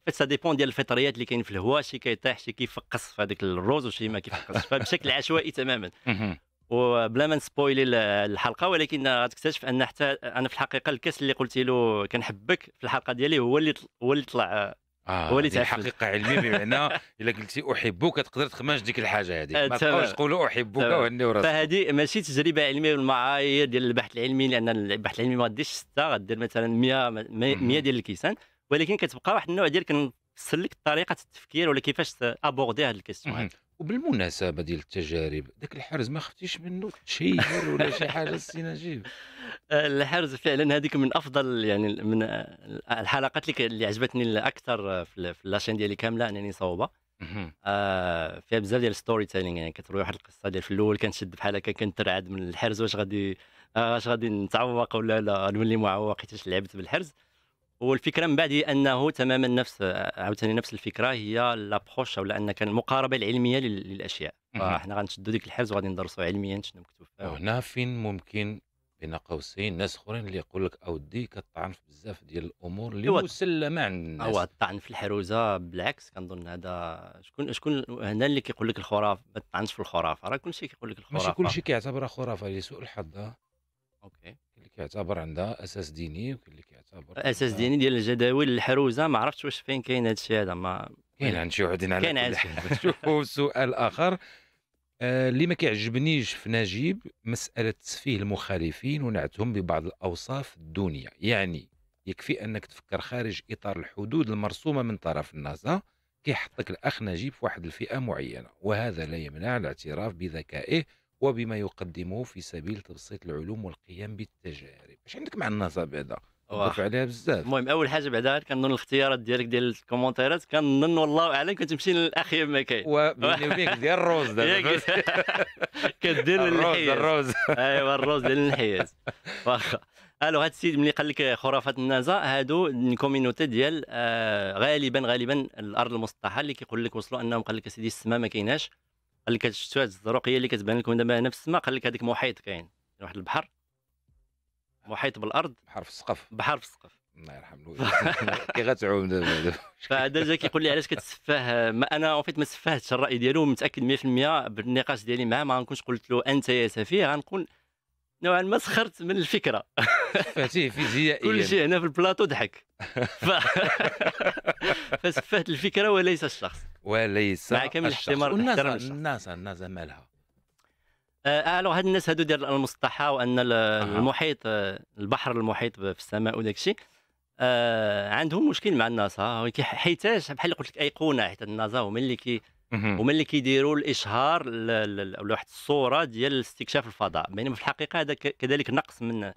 سا ديبون ديال الفطريات اللي كاين في الهواء شي كيطيح شي كيفقص في هذاك الروز وشي ما كيفقص فبشكل عشوائي تماما وبلا ما نسبويلي الحلقه ولكن غتكتشف ان حتى انا في الحقيقه الكاس اللي قلت له كنحبك في الحلقه ديالي هو اللي هو اللي طلع آه هو اللي تعرف حقيقه علميه بمعنى (laughs) الا قلتي احبك تقدر تخمش ديك الحاجه هذيك آه، ما تبقاش تقولوا احبك وهني وراسك فهذه ماشي تجربه علميه بالمعايير ديال البحث العلمي لان البحث العلمي ما غاديش سته غدير مثلا 100 100 ديال الكيسان ولكن كتبقى واحد النوع ديال كنفسر لك طريقه التفكير ولا كيفاش ابوردي هذا الكيسان وبالمناسبه ديال التجارب ذاك الحرز ما خفتيش منه شيء ولا شي حاجه السي (laughs) نجيب الحرز فعلا هذيك من افضل يعني من الحلقات اللي عجبتني الاكثر في لاشين ديالي كامله انني صوبه آه، فيها بزاف ديال الستوري تيلينغ يعني كتروي واحد القصه ديال في الاول كنشد بحال هكا كنترعد من الحرز واش غادي آه، واش غادي نتعوق ولا لا نولي معوق حيت لعبت بالحرز والفكره من بعد هي انه تماما نفس آه، عاوتاني نفس الفكره هي لابروش ولا انك المقاربه العلميه للاشياء فاحنا غنشدوا ديك الحرز وغادي ندرسوا علميا شنو مكتوب فيها وهنا فين ممكن بين قوسين ناس اخرين اللي يقول لك اودي كطعن في بزاف ديال الامور اللي مسلمه عند الناس هو الطعن في الحروزه بالعكس كنظن هذا شكون شكون هنا اللي كيقول لك الخرافه ما تطعنش في الخرافه راه كلشي كيقول لك الخرافه ماشي كلشي كيعتبرها خرافه لسوء الحظ اوكي اللي كيعتبر عندها اساس ديني وكاين اللي كيعتبر اساس ديني ديال الجداول الحروزه ما عرفتش واش فين كاين هذا الشيء هذا ما كاين عند شي وحدين على كاين عند (laughs) سؤال اخر آه، اللي ما كيعجبنيش في نجيب مسألة تسفيه المخالفين ونعتهم ببعض الأوصاف الدونية يعني يكفي أنك تفكر خارج إطار الحدود المرسومة من طرف الناس كيحطك الأخ نجيب في واحد الفئة معينة وهذا لا يمنع الاعتراف بذكائه وبما يقدمه في سبيل تبسيط العلوم والقيام بالتجارب اش عندك مع النازا هذا واضح عليها بزاف المهم اول حاجه بعدا كنظن الاختيارات ديالك ديال الكومونتيرات كنظن والله اعلم كنت مشي للاخير ما كاين وبيني وبينك ديال الروز دابا (laughs) كدير الروز الروز ايوا الروز ديال الانحياز واخا الو هاد السيد ملي قال لك خرافات النازا هادو الكوميونيتي ديال آه غالبا غالبا الارض المسطحه اللي كيقول لك وصلوا انهم قال لك اسيدي السماء ما كايناش قال لك شفتوا هاد الزروقيه اللي كتبان لكم دابا هنا في السماء قال لك هذيك محيط كاين واحد البحر محيط بالارض بحرف السقف بحرف السقف الله يرحم كي غتعوم فهذا جا كيقول لي علاش كتسفاه ما انا اون فيت ما سفاهتش الراي ديالو متاكد 100% بالنقاش ديالي معاه ما غنكونش قلت له انت يا سفيه غنكون نوعا ما سخرت من الفكره فاتيه فيزيائيا كل شيء هنا في البلاطو ضحك ف... (laughs) فسفهت الفكره وليس الشخص وليس مع كامل الاحترام الناس الناس الناس مالها الوغ آه، هاد الناس هادو ديال المسطحه وان المحيط آه، البحر المحيط في السماء وداك الشيء آه، عندهم مشكل مع الناسا حيتاش بحال اللي قلت لك ايقونه حيت الناسا هما اللي كي هما اللي كيديروا الاشهار ولا واحد الصوره ديال استكشاف الفضاء بينما في الحقيقه هذا كذلك نقص من هذا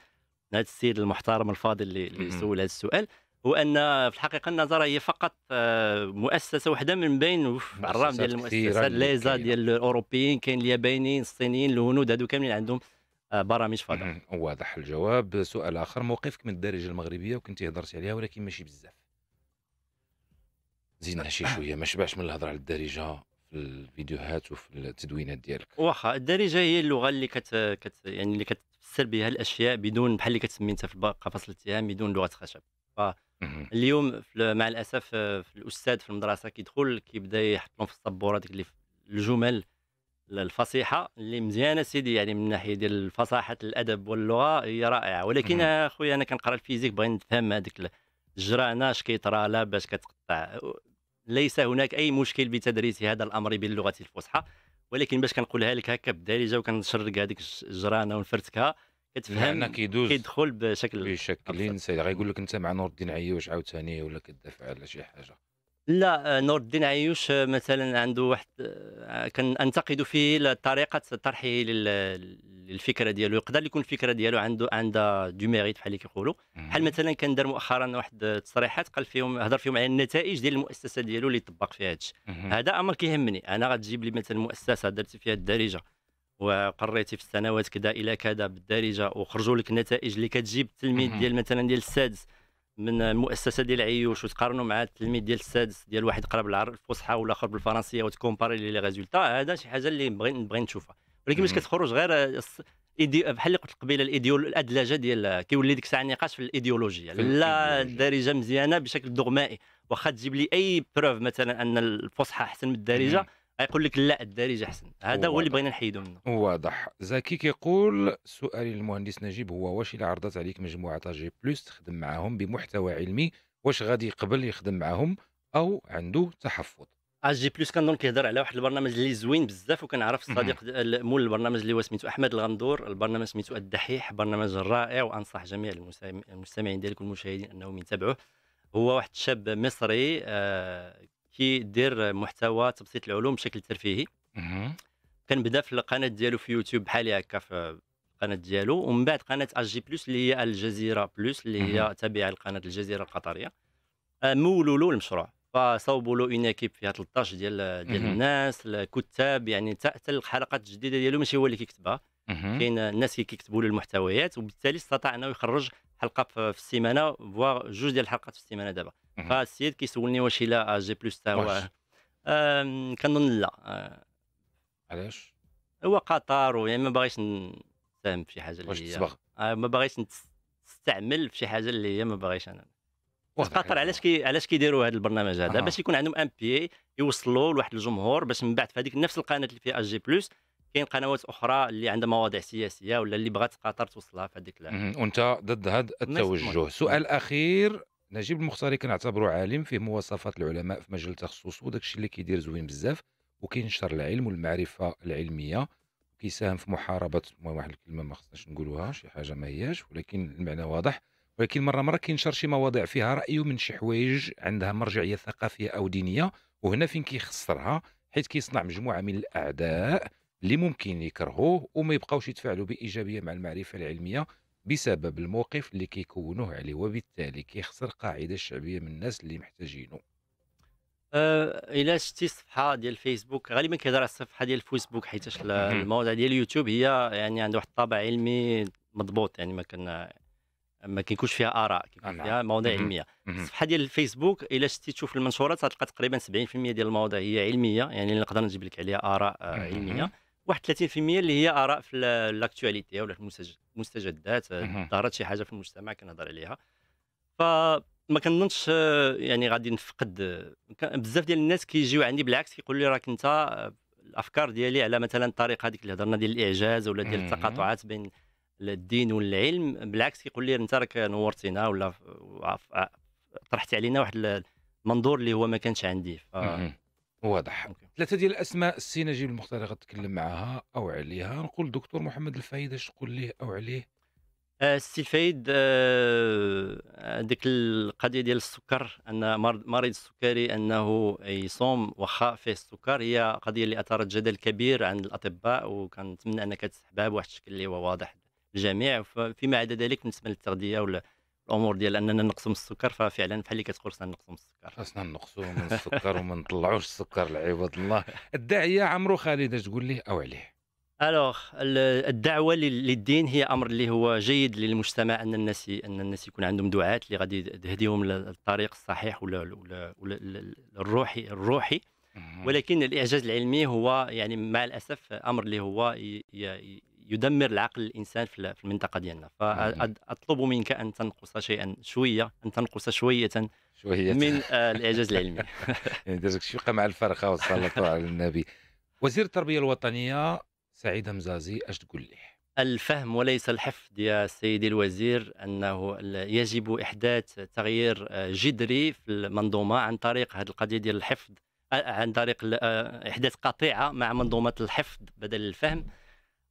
السيد المحترم الفاضل اللي سول هذا السؤال هو ان في الحقيقه النظاره هي فقط آه، مؤسسه واحده من بين الرام ديال المؤسسات ليزا ديال الاوروبيين كاين اليابانيين الصينيين الهنود هادو كاملين عندهم آه، برامج فضاء واضح الجواب سؤال اخر موقفك من الدارجه المغربيه وكنت هضرتي عليها ولكن ماشي بزاف زيدنا شي شويه ما شبعش من الهضره على الدارجه في الفيديوهات وفي التدوينات ديالك واخا الدارجه هي اللغه اللي كت, كت... يعني اللي كتفسر بها الاشياء بدون بحال اللي كتسمي انت في فصل الاتهام بدون لغه خشب ف... اليوم مع الاسف آه، في الاستاذ في المدرسه كيدخل كيبدا يحط لهم في الصبوره ديك اللي الجمل الفصيحه اللي مزيانه سيدي يعني من ناحيه ديال فصاحه الادب واللغه هي رائعه ولكن اخويا انا كنقرا الفيزيك بغيت نفهم هذيك الجرانه اش كيطرى لا باش كتقطع ليس هناك اي مشكل بتدريس هذا الامر باللغه الفصحى ولكن باش كنقولها لك هكا بالدارجه وكنشرك هذيك الجرانه ونفرتكها كتفهم كيدوز كيدخل بشكل بشكل سريع غيقول لك انت مع نور الدين عيوش عاوتاني ولا كدافع على شي حاجه لا آه، نور الدين عيوش آه، مثلا عنده واحد آه، كان انتقد فيه طريقه طرحه للفكره ديالو يقدر يكون الفكره ديالو عنده عندها دو ميريت بحال اللي كيقولوا بحال مثلا كان دار مؤخرا واحد التصريحات قال فيهم هضر فيهم على النتائج ديال المؤسسه ديالو اللي طبق فيها هادشي هذا امر كيهمني انا غتجيب لي مثلا مؤسسه درت فيها الدارجه وقريتي في السنوات كذا الى كذا بالدارجه وخرجوا لك النتائج اللي كتجيب التلميذ ديال مثلا ديال السادس من المؤسسه ديال عيوش وتقارنوا مع التلميذ ديال السادس ديال واحد قرا بالعربي الفصحى اخر بالفرنسيه وتكومباري لي ريزولتا هذا شي حاجه اللي بغي نبغي نشوفها ولكن باش كتخرج غير بحال اللي قلت قبيله الايديول الادلجه ديال كيولي ديك الساعه النقاش في الايديولوجيا لا الدارجه مزيانه بشكل دغمائي واخا تجيب لي اي بروف مثلا ان الفصحى احسن من الدارجه يقول لك لا الدارج احسن هذا هو اللي بغينا نحيدو منه واضح زكي كيقول سؤالي للمهندس نجيب هو واش الا عرضت عليك مجموعه جي بلس تخدم معاهم بمحتوى علمي واش غادي يقبل يخدم معاهم او عنده تحفظ اجي آه، بلس كنظن كيهضر على واحد البرنامج اللي زوين بزاف وكنعرف الصديق مول البرنامج اللي هو سميتو احمد الغندور البرنامج سميتو الدحيح برنامج رائع وانصح جميع المستمعين ديالك والمشاهدين انهم يتابعوه هو واحد الشاب مصري آه، كيدير محتوى تبسيط العلوم بشكل ترفيهي كنبدا في القناه ديالو في يوتيوب بحال هكا في القناه ديالو ومن بعد قناه اس جي بلس اللي هي الجزيره بلس اللي هي تابعه لقناه الجزيره القطريه آه، مولوا له المشروع فصوبوا له اون اكيب فيها 13 ديال ديال الناس الكتاب يعني حتى الحلقات الجديده ديالو ماشي هو اللي كيكتبها كاين الناس اللي كيكتبوا له المحتويات وبالتالي استطاع انه يخرج حلقه في السيمانه فوا جوج ديال الحلقات في السيمانه دابا فالسيد كيسولني واش الى جي بلس تا واش كنظن لا علاش هو قطر ويعني ما باغيش نساهم في شي حاجه اللي هي ما باغيش نستعمل في شي حاجه اللي هي ما باغيش انا قطر علاش كي علاش كيديروا هذا البرنامج هذا آه. باش يكون عندهم ام بي يوصلوا لواحد الجمهور باش من بعد في هذيك نفس القناه اللي فيها جي بلس كاين قنوات اخرى اللي عندها مواضيع سياسيه ولا اللي بغات قطر توصلها في هذيك وانت ضد هذا التوجه سؤال اخير نجيب المختاري كنعتبره عالم فيه مواصفات العلماء في مجال تخصصه وداك الشيء اللي كيدير زوين بزاف وكينشر العلم والمعرفه العلميه كيساهم في محاربه واحد الكلمه ما خصناش نقولوها شي حاجه ما هياش ولكن المعنى واضح ولكن مره مره كينشر شي مواضيع فيها رايه من شي حوايج عندها مرجعيه ثقافيه او دينيه وهنا فين كيخسرها حيت كيصنع مجموعه من الاعداء اللي ممكن يكرهوه وما يبقاوش يتفاعلوا بايجابيه مع المعرفه العلميه بسبب الموقف اللي كيكونوه عليه وبالتالي كيخسر قاعده الشعبيه من الناس اللي محتاجينه آه، الى شتي الصفحه ديال الفيسبوك غالبا كيهضر على الصفحه ديال الفيسبوك حيت المواضيع ديال اليوتيوب هي يعني عندها واحد الطابع علمي مضبوط يعني ما كان ما كيكونش فيها اراء كيكون آه، فيها نعم. مواضيع علميه الصفحه ديال الفيسبوك الى شتي تشوف المنشورات غتلقى تقريبا 70% ديال المواضيع هي علميه يعني اللي نقدر نجيب لك عليها اراء آه، علميه واحد 30% اللي هي اراء في لاكتواليتي ولا في المستجدات آه، ظهرت شي حاجه في المجتمع كنهضر عليها فما كنظنش آه، يعني غادي نفقد آه، بزاف ديال الناس كيجيو عندي بالعكس كيقول لي راك انت الافكار ديالي على مثلا الطريقه هذيك اللي هضرنا ديال الاعجاز ولا ديال التقاطعات بين الدين والعلم بالعكس كيقول لي انت راك نورتينا ولا طرحتي علينا واحد المنظور اللي هو ما كانش عندي ف... واضح ثلاثه ديال الاسماء نجيب المختار غتكلم معاها او عليها نقول دكتور محمد الفايد اش تقول ليه او عليه السي آه، فايد آه، هذيك القضيه ديال السكر ان مريض السكري انه يصوم وخا فيه السكر هي قضيه اللي اثارت جدل كبير عند الاطباء وكنتمنى انها تسحبها بواحد الشكل اللي هو واضح للجميع فيما عدا ذلك بالنسبه للتغذيه ولا الامور ديال اننا نقسم السكر ففعلا بحال اللي كتقول خصنا نقسم السكر خصنا نقصوا من السكر وما نطلعوش السكر لعباد الله الداعيه عمرو خالد اش تقول ليه او عليه الوغ الدعوه للدين هي امر اللي هو جيد للمجتمع ان الناس ان الناس يكون عندهم دعاه اللي غادي تهديهم للطريق الصحيح ولا ولا, ولا الروحي الروحي ولكن الاعجاز العلمي هو يعني مع الاسف امر اللي هو يدمر العقل الانسان في المنطقه ديالنا فاطلب منك ان تنقص شيئا شويه ان تنقص شويه شويه من آه، (laughs) الاعجاز العلمي (laughs) يعني درتك شفقه مع الفرقه والصلاه على النبي وزير التربيه الوطنيه سعيد مزازي اش تقول لي الفهم وليس الحفظ يا سيدي الوزير انه يجب احداث تغيير آه، جذري في المنظومه عن طريق هذه القضيه ديال الحفظ آه، عن طريق احداث قطيعه مع منظومه الحفظ بدل الفهم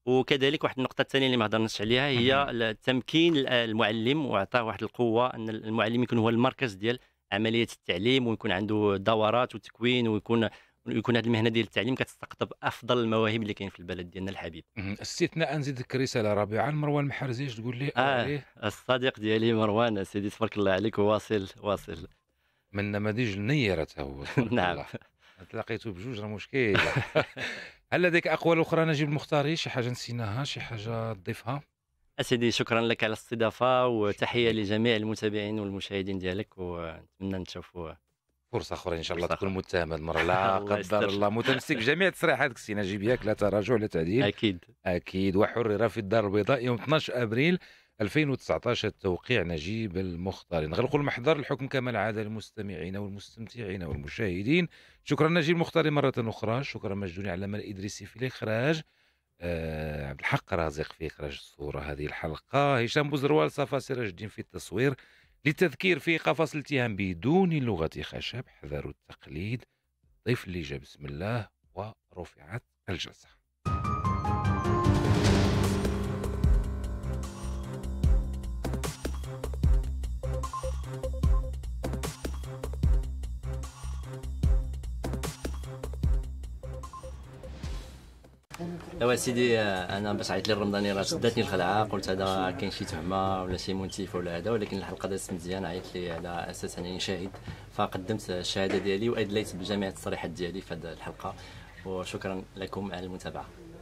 وكذلك واحد النقطه الثانيه اللي ما هضرناش عليها هي تمكين المعلم وعطاه واحد القوه ان المعلم يكون هو المركز ديال عمليه التعليم ويكون عنده دورات وتكوين ويكون يكون هذه المهنه ديال التعليم كتستقطب افضل المواهب اللي كاين في البلد ديالنا الحبيب استثناء نزيدك رساله رابعه مروان محرزيش تقول لي آه الصديق ديالي مروان سيدي تبارك الله عليك واصل واصل من نماذج النيرة هو (laughs) نعم تلاقيته بجوج راه مشكل (laughs) هل لديك اقوال اخرى نجيب المختاري شي حاجه نسيناها شي حاجه تضيفها اسيدي شكرا لك على الاستضافه وتحيه لجميع المتابعين والمشاهدين ديالك ونتمنى نشوفوا فرصه اخرى ان شاء الله تكون متهم المره (laughs) لا قدر الله متمسك بجميع تصريحاتك سي نجيب ياك لا تراجع لا تعديل اكيد اكيد وحرر في الدار البيضاء يوم 12 ابريل 2019 توقيع نجيب المختاري نغلق المحضر الحكم كما العاده للمستمعين والمستمتعين والمشاهدين شكرا نجيب المختاري مره اخرى شكرا مجدوني علمان الادريسي في الاخراج آه عبد الحق رازق في اخراج الصوره هذه الحلقه هشام بوزروال صفا سراج الدين في التصوير للتذكير في قفص الاتهام بدون لغه خشب حذروا التقليد ضيف اللي جاء بسم الله ورفعت الجلسه ايوا سيدي آه، انا باش عيط لي الرمضاني راه شداتني الخلعه قلت هذا كاين شي تهمه ولا شي منتف ولا هذا ولكن الحلقه دازت مزيان عيط لي على اساس انني شاهد فقدمت الشهاده ديالي وادليت بجميع التصريحات ديالي في هذه الحلقه وشكرا لكم على المتابعه